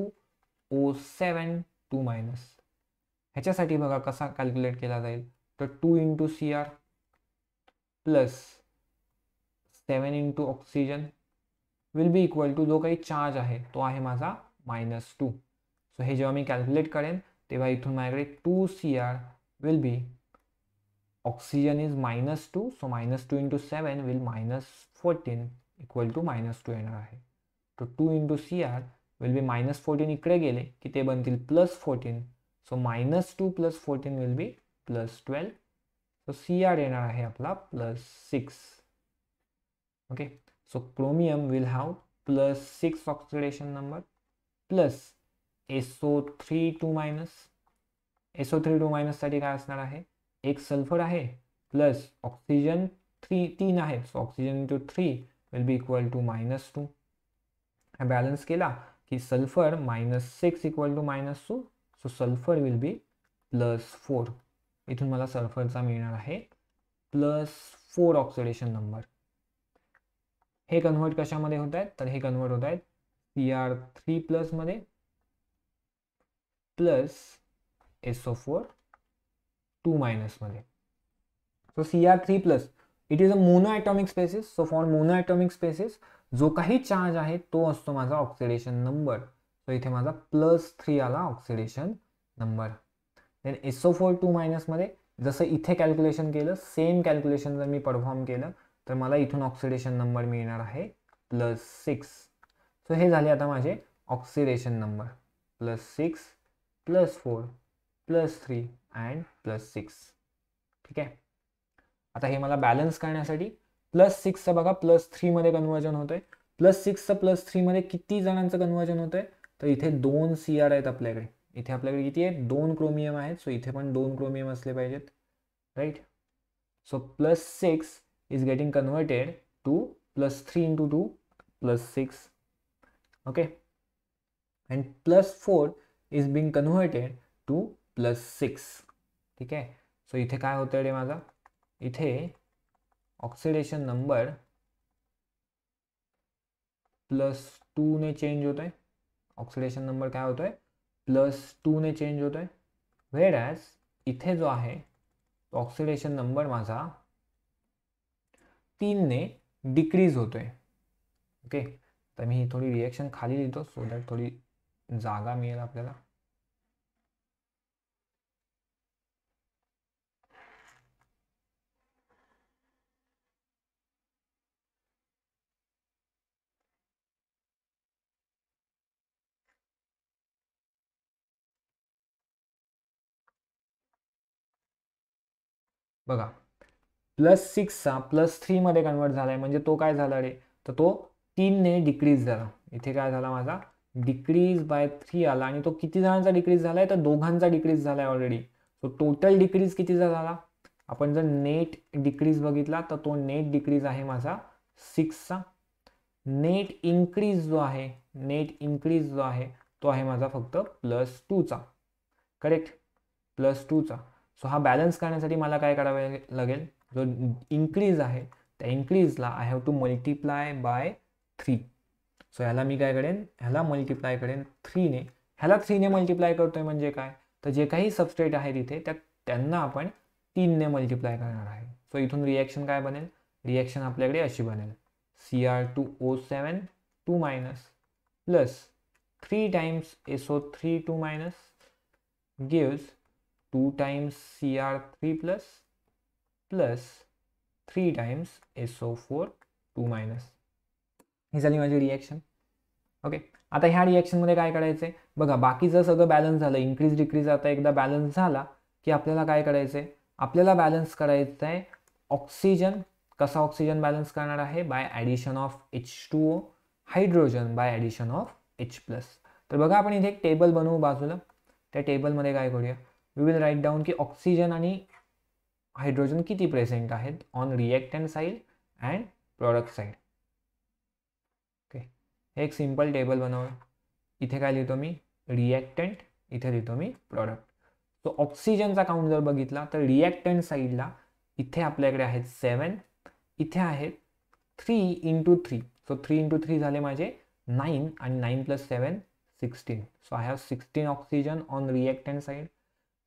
O seven two minus हेच बसा कैलक्युलेट कॅल्क्युलेट जाए तो two into C R plus seven into oxygen will be equal to जो का चार्ज है तो है मज़ा माइनस टू सो हे मैं कैलक्युलेट कॅल्क्युलेट करेन इधर मैं क्या two C R will be oxygen is minus two so minus two into seven will minus fourteen equal to minus two येणार आहे तर two into C R will be minus fourteen इकडे गेले की ते बनतील plus fourteen so minus two plus fourteen will be plus twelve so C R येणार आहे आपला plus six okay so chromium will have plus six oxidation number plus SO three two minus SO three two minus साठी काय असणार आहे एक sulphur आहे plus oxygen three तीन आहे so oxygen into three will be equal to minus two हा balance केला की sulphur minus six equal to minus two so sulphur will be plus four इथून मला सल्फरचा मिळणार आहे प्लस फोर ऑक्सिडेशन नंबर हे कन्व्हर्ट कशामध्ये होत आहेत तर हे कन्व्हर्ट होत आहेत सी आर थ्री प्लसमध्ये प्लस एसओ फोर टू मायनसमध्ये so C R three plus it is a monoatomic species so for monoatomic species जो काही चार्ज आहे तो असतो माझा ऑक्सिडेशन नंबर सो इथे माझा प्लस थ्री आला oxidation number then SO four two मायनसमध्ये जसं इथे कॅल्क्युलेशन केलं सेम कॅल्क्युलेशन जर मी परफॉर्म केलं तर मला इथून ऑक्सिडेशन नंबर मिळणार आहे प्लस सिक्स सो हे झाले आता माझे oxidation number plus six plus four plus three and plus six ठीक आहे आता हे मला बॅलन्स करण्यासाठी प्लस सिक्सचं बघा प्लस थ्रीमध्ये कन्वर्जन आहे प्लस सिक्सचं प्लस थ्रीमध्ये किती जणांचं कन्वर्जन आहे तर इथे दोन सी आर आहेत आपल्याकडे इथे आपल्याकडे किती आहेत दोन क्रोमियम आहेत सो इथे पण दोन क्रोमियम असले पाहिजेत right so plus six is getting converted to plus three into two plus six okay and plus four is being converted to plus six ठीक आहे सो इथे काय होतं रे माझा इथे ऑक्सिडेशन नंबर प्लस टूने चेंज होतोय ऑक्सिडेशन नंबर काय होतोय आहे प्लस टूने चेंज होतोय आहे वेड ॲज इथे जो आहे तो ऑक्सिडेशन नंबर माझा तीनने डिक्रीज होतोय ओके तर मी थोडी रिएक्शन खाली लिहितो सो दॅट थोडी जागा मिळेल आपल्याला बघा प्लस सिक्सचा प्लस थ्रीमध्ये कन्वर्ट झाला आहे म्हणजे तो काय झाला रे तर तो तीनने डिक्रीज झाला इथे काय झाला माझा डिक्रीज बाय थ्री आला आणि तो किती जणांचा डिक्रीज झाला आहे तर दोघांचा डिक्रीज झाला आहे ऑलरेडी सो टोटल डिक्रीज कितीचा झाला आपण जर नेट डिक्रीज बघितला तर तो नेट डिक्रीज आहे माझा सिक्सचा नेट इन्क्रीज जो आहे नेट इन्क्रीज जो आहे तो आहे माझा फक्त प्लस टूचा करेक्ट प्लस टूचा सो हा बॅलन्स करण्यासाठी मला काय करावे लागेल जो इन्क्रीज आहे त्या इन्क्रीजला I have to multiply by three so ह्याला मी काय करेन ह्याला मल्टिप्लाय करेन थ्रीने ह्याला थ्रीने मल्टिप्लाय आहे म्हणजे काय तर जे काही सबस्टेट आहे तिथे त्या त्यांना आपण तीनने मल्टिप्लाय करणार आहे सो इथून रिॲक्शन काय बनेल रिॲक्शन आपल्याकडे अशी बनेल C R two O seven two minus plus three times S O three two minus gives 2 times Cr3 plus plus 3 times SO4 2 minus ही झाली माझी रिॲक्शन ओके आता ह्या रिॲक्शनमध्ये काय करायचं आहे बघा बाकीचं सगळं बॅलन्स झालं इन्क्रीज डिक्रीज आता एकदा बॅलन्स झाला की आपल्याला काय करायचं आहे आपल्याला बॅलन्स करायचं आहे ऑक्सिजन कसा ऑक्सिजन बॅलन्स करणार आहे by addition of H two O hydrogen by addition of H plus तर बघा आपण इथे एक टेबल बनवू बाजूला त्या टेबलमध्ये काय करूया वी विल राईट डाऊन की ऑक्सिजन आणि हायड्रोजन किती प्रेझेंट आहेत on reactant side and product side okay हे एक सिम्पल टेबल बनव इथे काय लिहितो मी रिॲक्टंट इथे लिहितो मी प्रॉडक्ट सो ऑक्सिजनचा काउंट जर बघितला तर रिॲक्टंट साईडला इथे आपल्याकडे आहेत सेवन इथे आहेत three into three so three into three झाले माझे नाईन आणि nine plus seven sixteen so I have sixteen oxygen on reactant side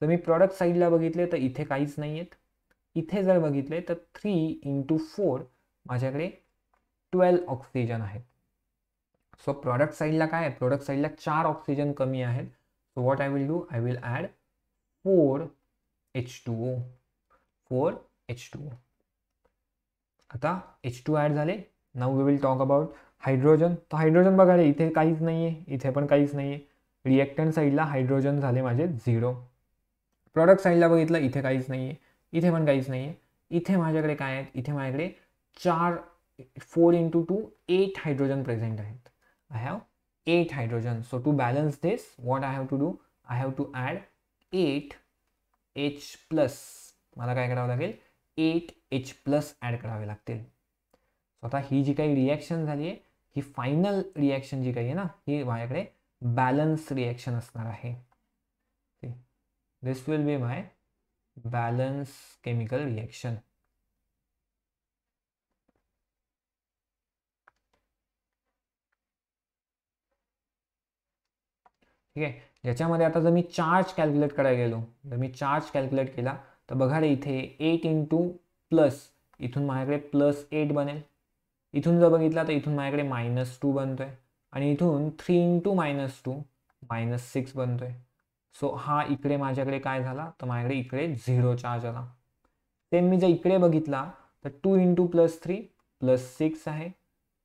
तर मी प्रॉडक्ट साईडला बघितले तर इथे काहीच नाही आहेत इथे जर बघितले तर थ्री इंटू फोर माझ्याकडे ट्वेल्व ऑक्सिजन आहेत सो प्रॉडक्ट साईडला काय आहे प्रोडक्ट साईडला चार ऑक्सिजन कमी आहेत so what I will do I will add four H two O four H two O आता एच टू ॲड झाले now we will talk about hydrogen तर हायड्रोजन बघा इथे काहीच नाही आहे इथे पण काहीच नाही आहे रिॲक्टन साईडला हायड्रोजन झाले माझे झिरो प्रॉडक्ट साईडला बघितलं इथे काहीच नाही आहे इथे पण काहीच नाही आहे इथे माझ्याकडे काय आहेत इथे माझ्याकडे चार four into two eight hydrogen present आहेत I have eight hydrogen so to balance this what I have to do I have to add eight H plus मला काय करावं लागेल एट एच प्लस ॲड करावे लागतील सो आता ही जी काही रिॲक्शन झाली आहे ही फायनल रिॲक्शन जी काही आहे ना ही माझ्याकडे बॅलन्स रिॲक्शन असणार आहे This will be my balance chemical reaction. ठीक आहे ज्याच्यामध्ये आता जर मी चार्ज कॅल्क्युलेट करायला गेलो जर मी चार्ज कॅल्क्युलेट केला तर बघा रे इथे एट इंटू प्लस इथून माझ्याकडे प्लस एट बनेल इथून जर बघितला तर इथून माझ्याकडे मायनस टू बनतोय आणि इथून three into minus two minus six बनतोय सो हा इकडे माझ्याकडे काय झाला तर माझ्याकडे इकडे झिरो चार्ज आला सेम मी जर इकडे बघितला तर two into plus three plus six आहे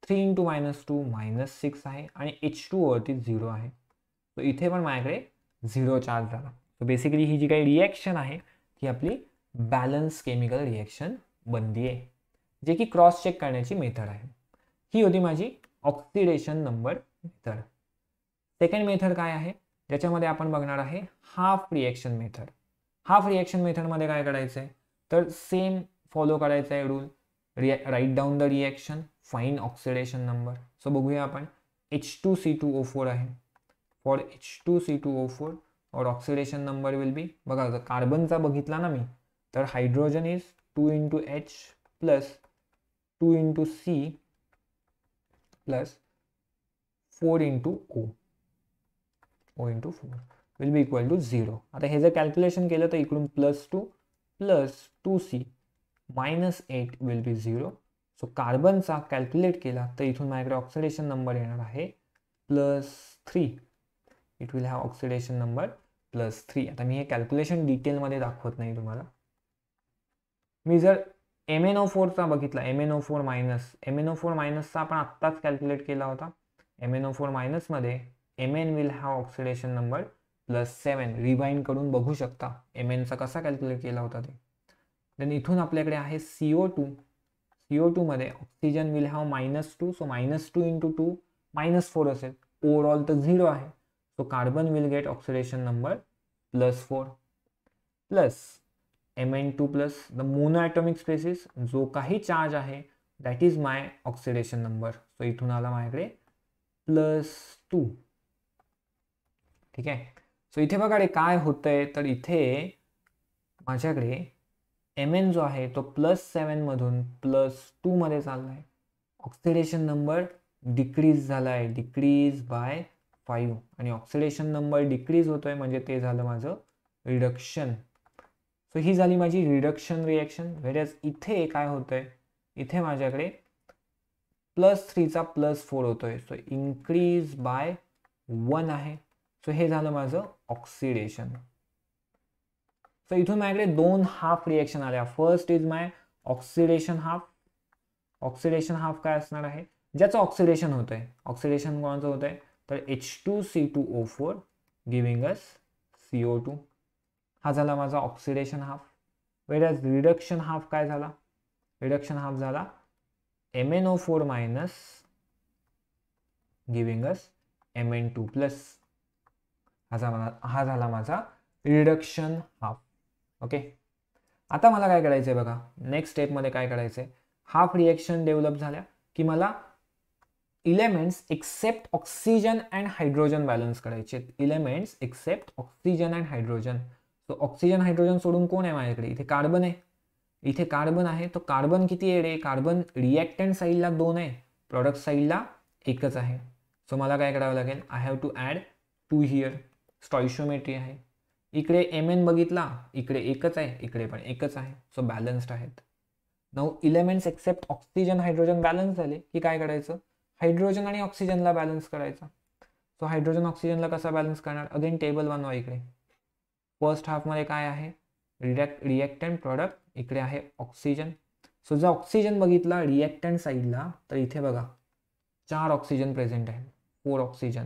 three into minus two minus six आहे आणि एच टू वरती झिरो आहे सो इथे पण माझ्याकडे झिरो चार्ज झाला सो बेसिकली ही जी काही रिॲक्शन आहे ती आपली बॅलन्स केमिकल रिॲक्शन बनली आहे जे की क्रॉस चेक करण्याची मेथड आहे ही होती माझी oxidation number method second method काय आहे ज्याच्यामध्ये आपण बघणार आहे half reaction method half reaction मेथडमध्ये काय करायचं आहे तर सेम फॉलो करायचा आहे रूल रिया write down the reaction fine oxidation number so बघूया आपण H two C two O four आहे for H two C two O four और ऑक्सिडेशन नंबर विल बी बघा जर कार्बनचा बघितला ना मी तर hydrogen is two into H plus two into C plus four into O O into four will be equal to zero आता हे जर कॅल्क्युलेशन केलं तर इकडून plus two plus two C minus eight will be zero so कार्बनचा calculate केला तर इथून माझ्याकडे ऑक्सिडेशन नंबर येणार आहे plus three it will have oxidation number plus three आता मी हे कॅल्क्युलेशन डिटेलमध्ये दाखवत नाही तुम्हाला मी जर एम एन ओ फोरचा बघितला M N O four minus M N O four मायनसचा आपण आत्ताच कॅल्क्युलेट केला होता एम एन ओ फोर मायनसमध्ये M N will have oxidation number plus seven करून बघू शकता एम एनचा कसा कॅल्क्युलेट केला होता ते देन इथून आपल्याकडे आहे C O two C O oxygen will have minus two so minus two into two minus four असेल ओव्हरऑल तर झिरो आहे so carbon will get oxidation number plus four plus M N two plus the monoatomic species जो काही charge आहे that is my oxidation number so इथून आला माझ्याकडे plus two ठीक आहे सो इथे बघा रे काय होतंय तर इथे माझ्याकडे एम एन जो आहे तो प्लस सेवनमधून प्लस टूमध्ये चालला आहे ऑक्सिडेशन नंबर डिक्रीज झाला आहे डिक्रीज बाय फाईव्ह आणि ऑक्सिडेशन नंबर डिक्रीज होतोय म्हणजे ते झालं माझं रिडक्शन सो ही झाली माझी रिडक्शन रिॲक्शन व्हेरज इथे काय होतंय इथे माझ्याकडे प्लस थ्रीचा प्लस फोर होतोय सो इन्क्रीज बाय वन आहे सो हे झालं माझं ऑक्सिडेशन सो इथून माझ्याकडे दोन हाफ रिएक्शन आल्या first is my oxidation half oxidation half काय असणार आहे ज्याचं ऑक्सिडेशन होत आहे ऑक्सिडेशन कोणाचं होत आहे तर H two C two O four giving us C O two हा झाला माझा ऑक्सिडेशन हाफ वेळ रिडक्शन हाफ काय झाला रिडक्शन हाफ झाला M N O four minus giving us M N two plus हा झाला हा झाला माझा रिडक्शन हाफ ओके आता मला काय करायचं आहे बघा नेक्स्ट स्टेपमध्ये काय करायचं आहे हाफ रिएक्शन डेव्हलप झाल्या की मला elements except oxygen and hydrogen balance करायचे elements except oxygen and hydrogen so oxygen hydrogen सोडून कोण आहे माझ्याकडे इथे कार्बन आहे इथे कार्बन आहे तो कार्बन किती आहे रे कार्बन रिॲक्टंट साईडला दोन आहे प्रॉडक्ट साईडला एकच आहे सो मला काय करावं लागेल I have to add two here stoichiometry आहे इकडे एम एन बघितला इकडे एकच आहे इकडे पण एकच आहे सो बॅलन्स्ड आहेत नऊ elements except oxygen hydrogen balance झाले की काय करायचं हायड्रोजन आणि ऑक्सिजनला बॅलन्स करायचा सो हायड्रोजन ऑक्सिजनला कसा बॅलन्स करणार अगेन टेबल वन वा इकडे फर्स्ट हाफमध्ये काय आहे रिडॅक्ट रिॲक्टंट प्रॉडक्ट इकडे आहे ऑक्सिजन सो जर ऑक्सिजन बघितला रिॲक्टंट साईडला तर इथे बघा चार ऑक्सिजन प्रेझेंट आहे फोर ऑक्सिजन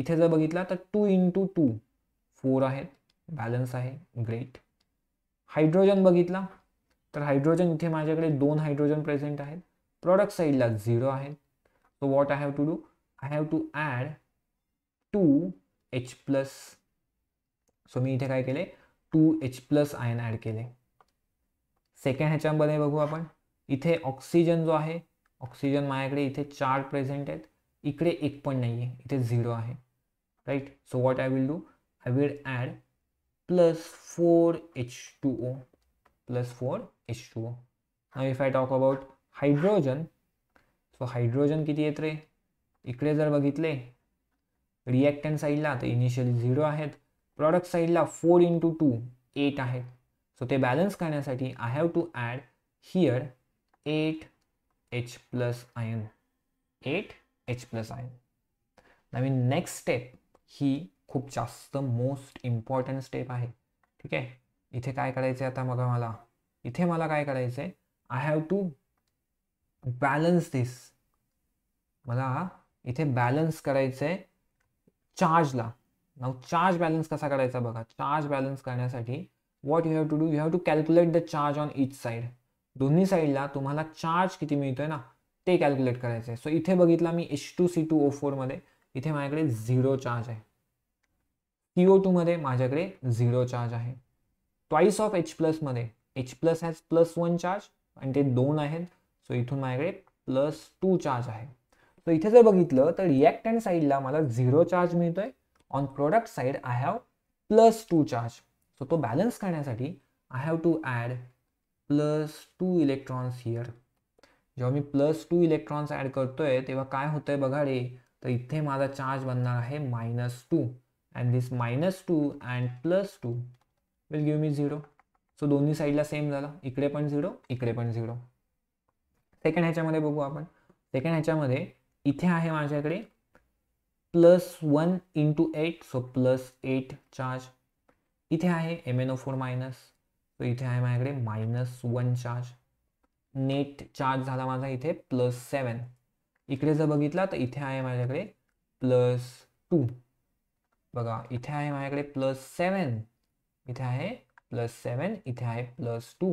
इथे जर बघितला तर टू इंटू टू फोर आहेत बॅलन्स आहे ग्रेट हायड्रोजन बघितला तर हायड्रोजन इथे माझ्याकडे दोन हायड्रोजन प्रेझेंट आहेत प्रॉडक्ट साईडला झिरो आहेत so what I have to do I have to add two H plus so मी इथे काय केले two H plus ion add केले सेकंड ह्याच्यामध्ये बघू आपण इथे ऑक्सिजन जो आहे ऑक्सिजन माझ्याकडे इथे चार प्रेझेंट आहेत इकडे एक पण नाही आहे इथे झिरो आहे will do what i add plus four H two O 4 h2o H 4 O now if I talk about hydrogen so hydrogen किती येत रे इकडे जर बघितले रिॲक्टन साईडला तर इनिशियली झिरो आहेत प्रॉडक्ट साईडला फोर इन टू एट आहेत सो ते बॅलन्स करण्यासाठी I have to add here eight H plus ion eight H plus ion नवीन नेक्स्ट स्टेप ही खूप जास्त मोस्ट इम्पॉर्टंट स्टेप आहे ठीक आहे इथे काय करायचं आता बघा मला इथे मला काय करायचं आहे I have to balance this मला इथे बॅलन्स करायचं आहे चार्जला नाव चार्ज बॅलन्स कसा करायचा बघा चार्ज बॅलन्स करण्यासाठी what you have to do you have to calculate the charge on each side दोन्ही साईडला तुम्हाला चार्ज किती मिळतोय ना ते कॅल्क्युलेट करायचं आहे सो इथे बघितला मी H two C two O फोरमध्ये इथे माझ्याकडे झिरो चार्ज आहे टू मध्ये माझ्याकडे झिरो चार्ज आहे ट्वाईस ऑफ एच मध्ये H plus has plus one charge आणि ते दोन आहेत सो इथून माझ्याकडे प्लस टू चार्ज आहे सो इथे जर बघितलं तर साइड साईडला मला झिरो चार्ज मिळतोय on product side I have plus two charge so तो बॅलन्स करण्यासाठी I have to add plus two electrons here जेव्हा मी प्लस टू इलेक्ट्रॉन्स ऍड करतोय तेव्हा काय होतंय बघा रे तर इथे माझा चार्ज बनणार आहे minus two and this minus two and plus two will give me zero so दोन्ही साईडला सेम झाला इकडे पण झिरो इकडे पण झिरो सेकंड ह्याच्यामध्ये बघू आपण सेकंड ह्याच्यामध्ये इथे आहे माझ्याकडे plus one into eight so plus eight charge इथे आहे M N O four minus so इथे आहे माझ्याकडे minus one charge net charge झाला माझा इथे प्लस सेवन इकडे जर बघितला तर इथे आहे माझ्याकडे प्लस टू बघा इथे आहे माझ्याकडे प्लस सेवन इथे आहे प्लस सेवन इथे आहे प्लस टू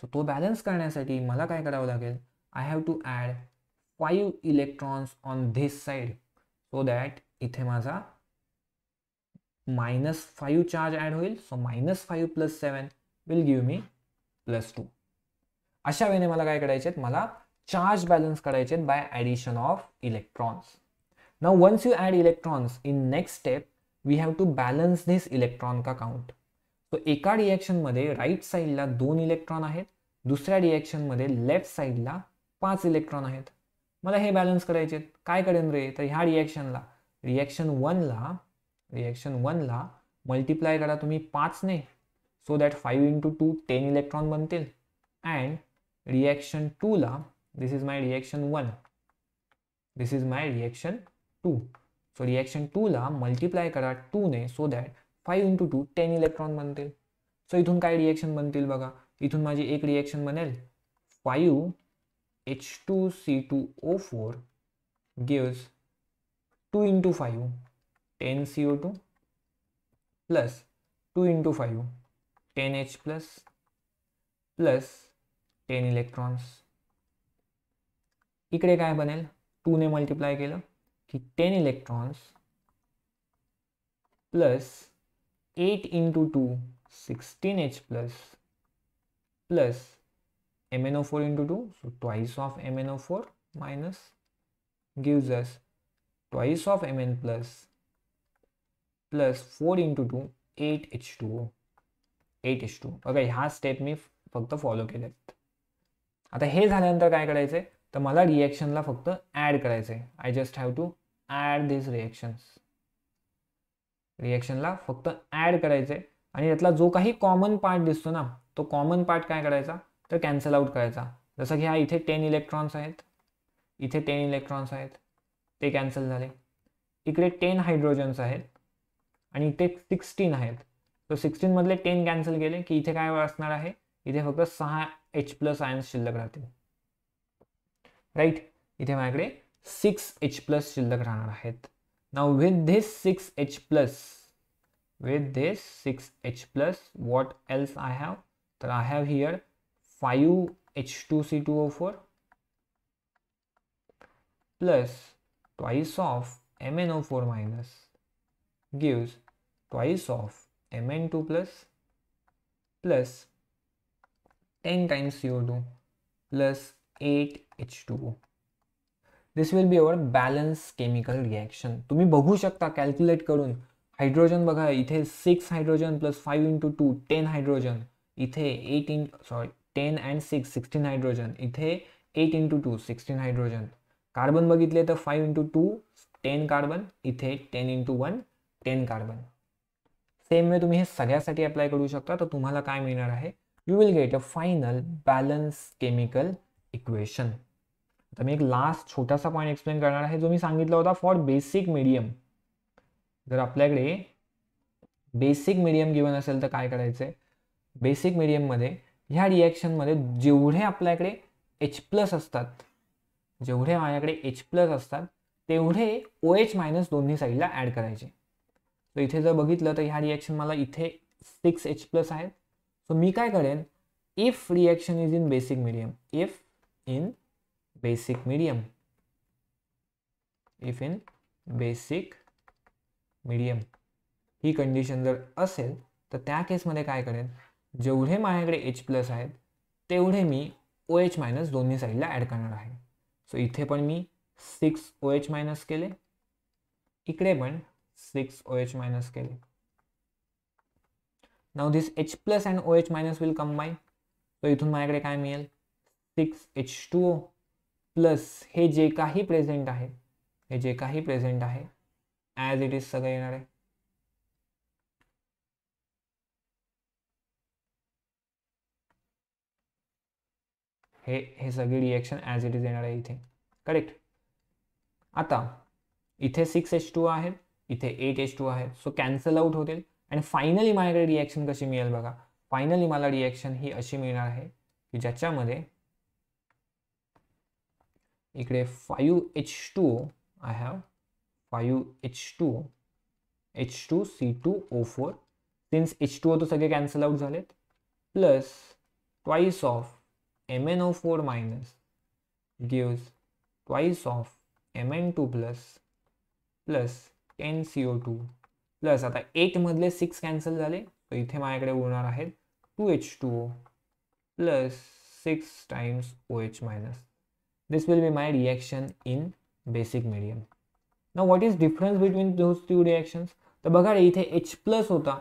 सो तो बॅलन्स करण्यासाठी मला काय करावं लागेल I have to add five electrons on this side so that इथे माझा मायनस फाईव्ह चार्ज ॲड होईल so minus five plus seven will give me plus two अशा वेळेने मला काय करायचे आहेत मला चार्ज बॅलन्स करायचे आहेत बाय ॲडिशन ऑफ इलेक्ट्रॉन्स ना once you add electrons in next step we have to balance this electron का काउंट सो एका रिॲक्शनमध्ये राईट साईडला दोन इलेक्ट्रॉन आहेत दुसऱ्या रिॲक्शनमध्ये लेफ्ट साईडला पाच इलेक्ट्रॉन आहेत मला हे बॅलन्स करायचे आहेत काय करेन रे तर ह्या रिॲक्शनला रिॲक्शन वनला रिॲक्शन वनला मल्टिप्लाय करा तुम्ही पाचने so that five into two ten electron बनतील अँड रिॲक्शन टूला this is my reaction one this is my reaction two so reaction टूला मल्टिप्लाय करा टू ने so that five into two ten electron बनतील so इथून काय reaction बनतील बघा इथून माझी एक रिॲक्शन बनेल five H two C two O four gives two into five ten C O two plus two into five ten H plus plus ten electrons इकडे काय बनेल टूने मल्टिप्लाय केलं की ten electrons plus eight into two sixteen H plus plus M N O four into two so twice of M N O four minus gives us twice of M N plus plus four into two eight H two eight H two बघा ह्या step मी फक्त follow केलेत आता हे झाल्यानंतर काय करायचं आहे तर मला रिॲक्शनला फक्त ॲड करायचं आहे I just have to add this reactions रिॲक्शनला फक्त ॲड करायचं आहे आणि यातला जो काही कॉमन पार्ट दिसतो ना तो कॉमन पार्ट काय करायचा तर कॅन्सल आउट करायचा जसं की हा इथे टेन इलेक्ट्रॉन्स आहेत इथे टेन इलेक्ट्रॉन्स आहेत ते कॅन्सल झाले इकडे टेन हायड्रोजन्स आहेत आणि इथे सिक्स्टीन आहेत तर सिक्स्टीनमधले टेन कॅन्सल केले की इथे काय असणार आहे इथे फक्त सहा एच प्लस आयन्स शिल्लक राहतील राईट इथे माझ्याकडे सिक्स एच प्लस शिल्लक राहणार आहेत now with this six H plus with this six H plus what else I have तर I have here five H two C two O four plus twice of M N O four minus gives twice of M N two plus plus 10 times CO2 plus two this will be our balance chemical reaction तुम्ही बघू शकता calculate करून hydrogen बघा इथे six hydrogen plus five into two ten hydrogen इथे eight in sorry ten and six sixteen hydrogen इथे eight into two sixteen hydrogen carbon बघितले तर five into two ten carbon इथे ten into one ten carbon same way तुम्ही हे सगळ्यासाठी apply करू शकता तर तुम्हाला काय मिळणार आहे you will get a final balance chemical equation आता मी एक लास्ट छोटासा पॉईंट एक्सप्लेन करणार आहे जो मी सांगितला होता फॉर बेसिक मिडियम जर आपल्याकडे बेसिक मिडियम गिवन असेल तर काय करायचं आहे बेसिक मिडियममध्ये ह्या रिॲक्शनमध्ये जेवढे आपल्याकडे एच प्लस असतात जेवढे माझ्याकडे एच प्लस असतात तेवढे ओ एच मायनस दोन्ही साईडला ॲड करायचे सो इथे जर बघितलं तर ह्या रिॲक्शन मला इथे सिक्स एच प्लस आहेत सो मी काय करेन if reaction is in basic medium if in basic medium if in basic medium ही कंडिशन जर असेल तर त्या केसमध्ये काय करेल जेवढे माझ्याकडे एच प्लस आहेत तेवढे मी ओ एच मायनस दोन्ही साईडला ॲड करणार आहे सो इथे पण मी सिक्स ओ एच मायनस केले इकडे पण सिक्स ओ एच मायनस केले now this H plus and O H minus will my so इथून माझ्याकडे काय मिळेल सिक्स एच टू प्लस हे जे काही प्रेझेंट आहे हे जे काही प्रेझेंट आहे ॲज इट इज सगळं येणार आहे हे हे सगळे रिॲक्शन ॲज इट इज येणार आहे इथे करेक्ट आता इथे सिक्स एच टू आहेत इथे एट एच टू आहे सो कॅन्सल आउट होतील आणि फायनली माझ्याकडे रिॲक्शन कशी मिळेल बघा फायनली मला रिॲक्शन ही अशी मिळणार आहे की ज्याच्यामध्ये इकडे five H two I have five H two H two C two O four since H two O तो सगळे कॅन्सल आउट झालेत plus twice of M N O four minus gives twice of M N two plus plus N C O two plus आता एटमधले six cancel झाले तर इथे माझ्याकडे उरणार आहेत two H two O plus six times O H minus this will be my reaction in basic medium now what is difference between those two reactions the bagar h plus hota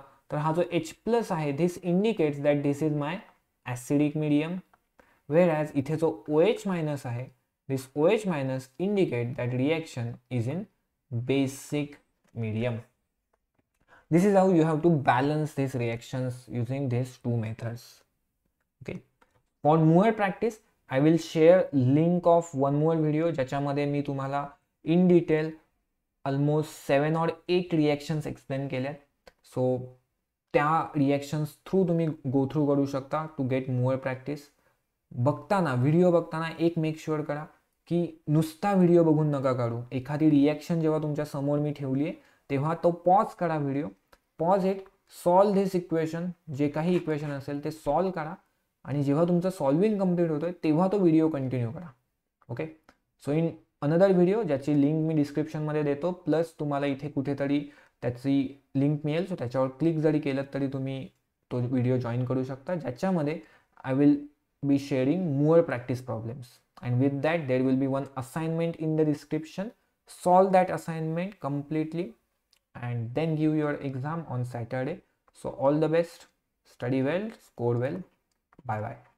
h plus this indicates that this is my acidic medium whereas it has oh minus this oh minus indicates that reaction is in basic medium this is how you have to balance these reactions using these two methods okay for more practice I will share link of one more video ज्याच्यामध्ये मी तुम्हाला in detail almost seven or eight reactions explain केल्या so त्या reactions through तुम्ही go through करू शकता to get more practice बघताना video बघताना एक मेक शुअर करा की नुसता व्हिडिओ बघून नका काढू एखादी रिॲक्शन जेव्हा तुमच्या समोर मी ठेवली आहे तेव्हा तो पॉज करा video pause it solve this equation जे काही इक्वेशन असेल ते सॉल्व करा आणि जेव्हा तुमचं सॉल्विंग कंप्लीट होतं तेव्हा तो व्हिडिओ कंटिन्यू करा okay so in another video ज्याची लिंक मी डिस्क्रिप्शनमध्ये देतो प्लस तुम्हाला इथे कुठेतरी त्याची लिंक मिळेल सो त्याच्यावर क्लिक जरी केलं तरी तुम्ही तो व्हिडिओ जॉईन करू शकता ज्याच्यामध्ये I will be sharing more practice problems and with that there will be one assignment in the description solve that assignment completely and then give your exam on Saturday so all the best study well score well Bye bye.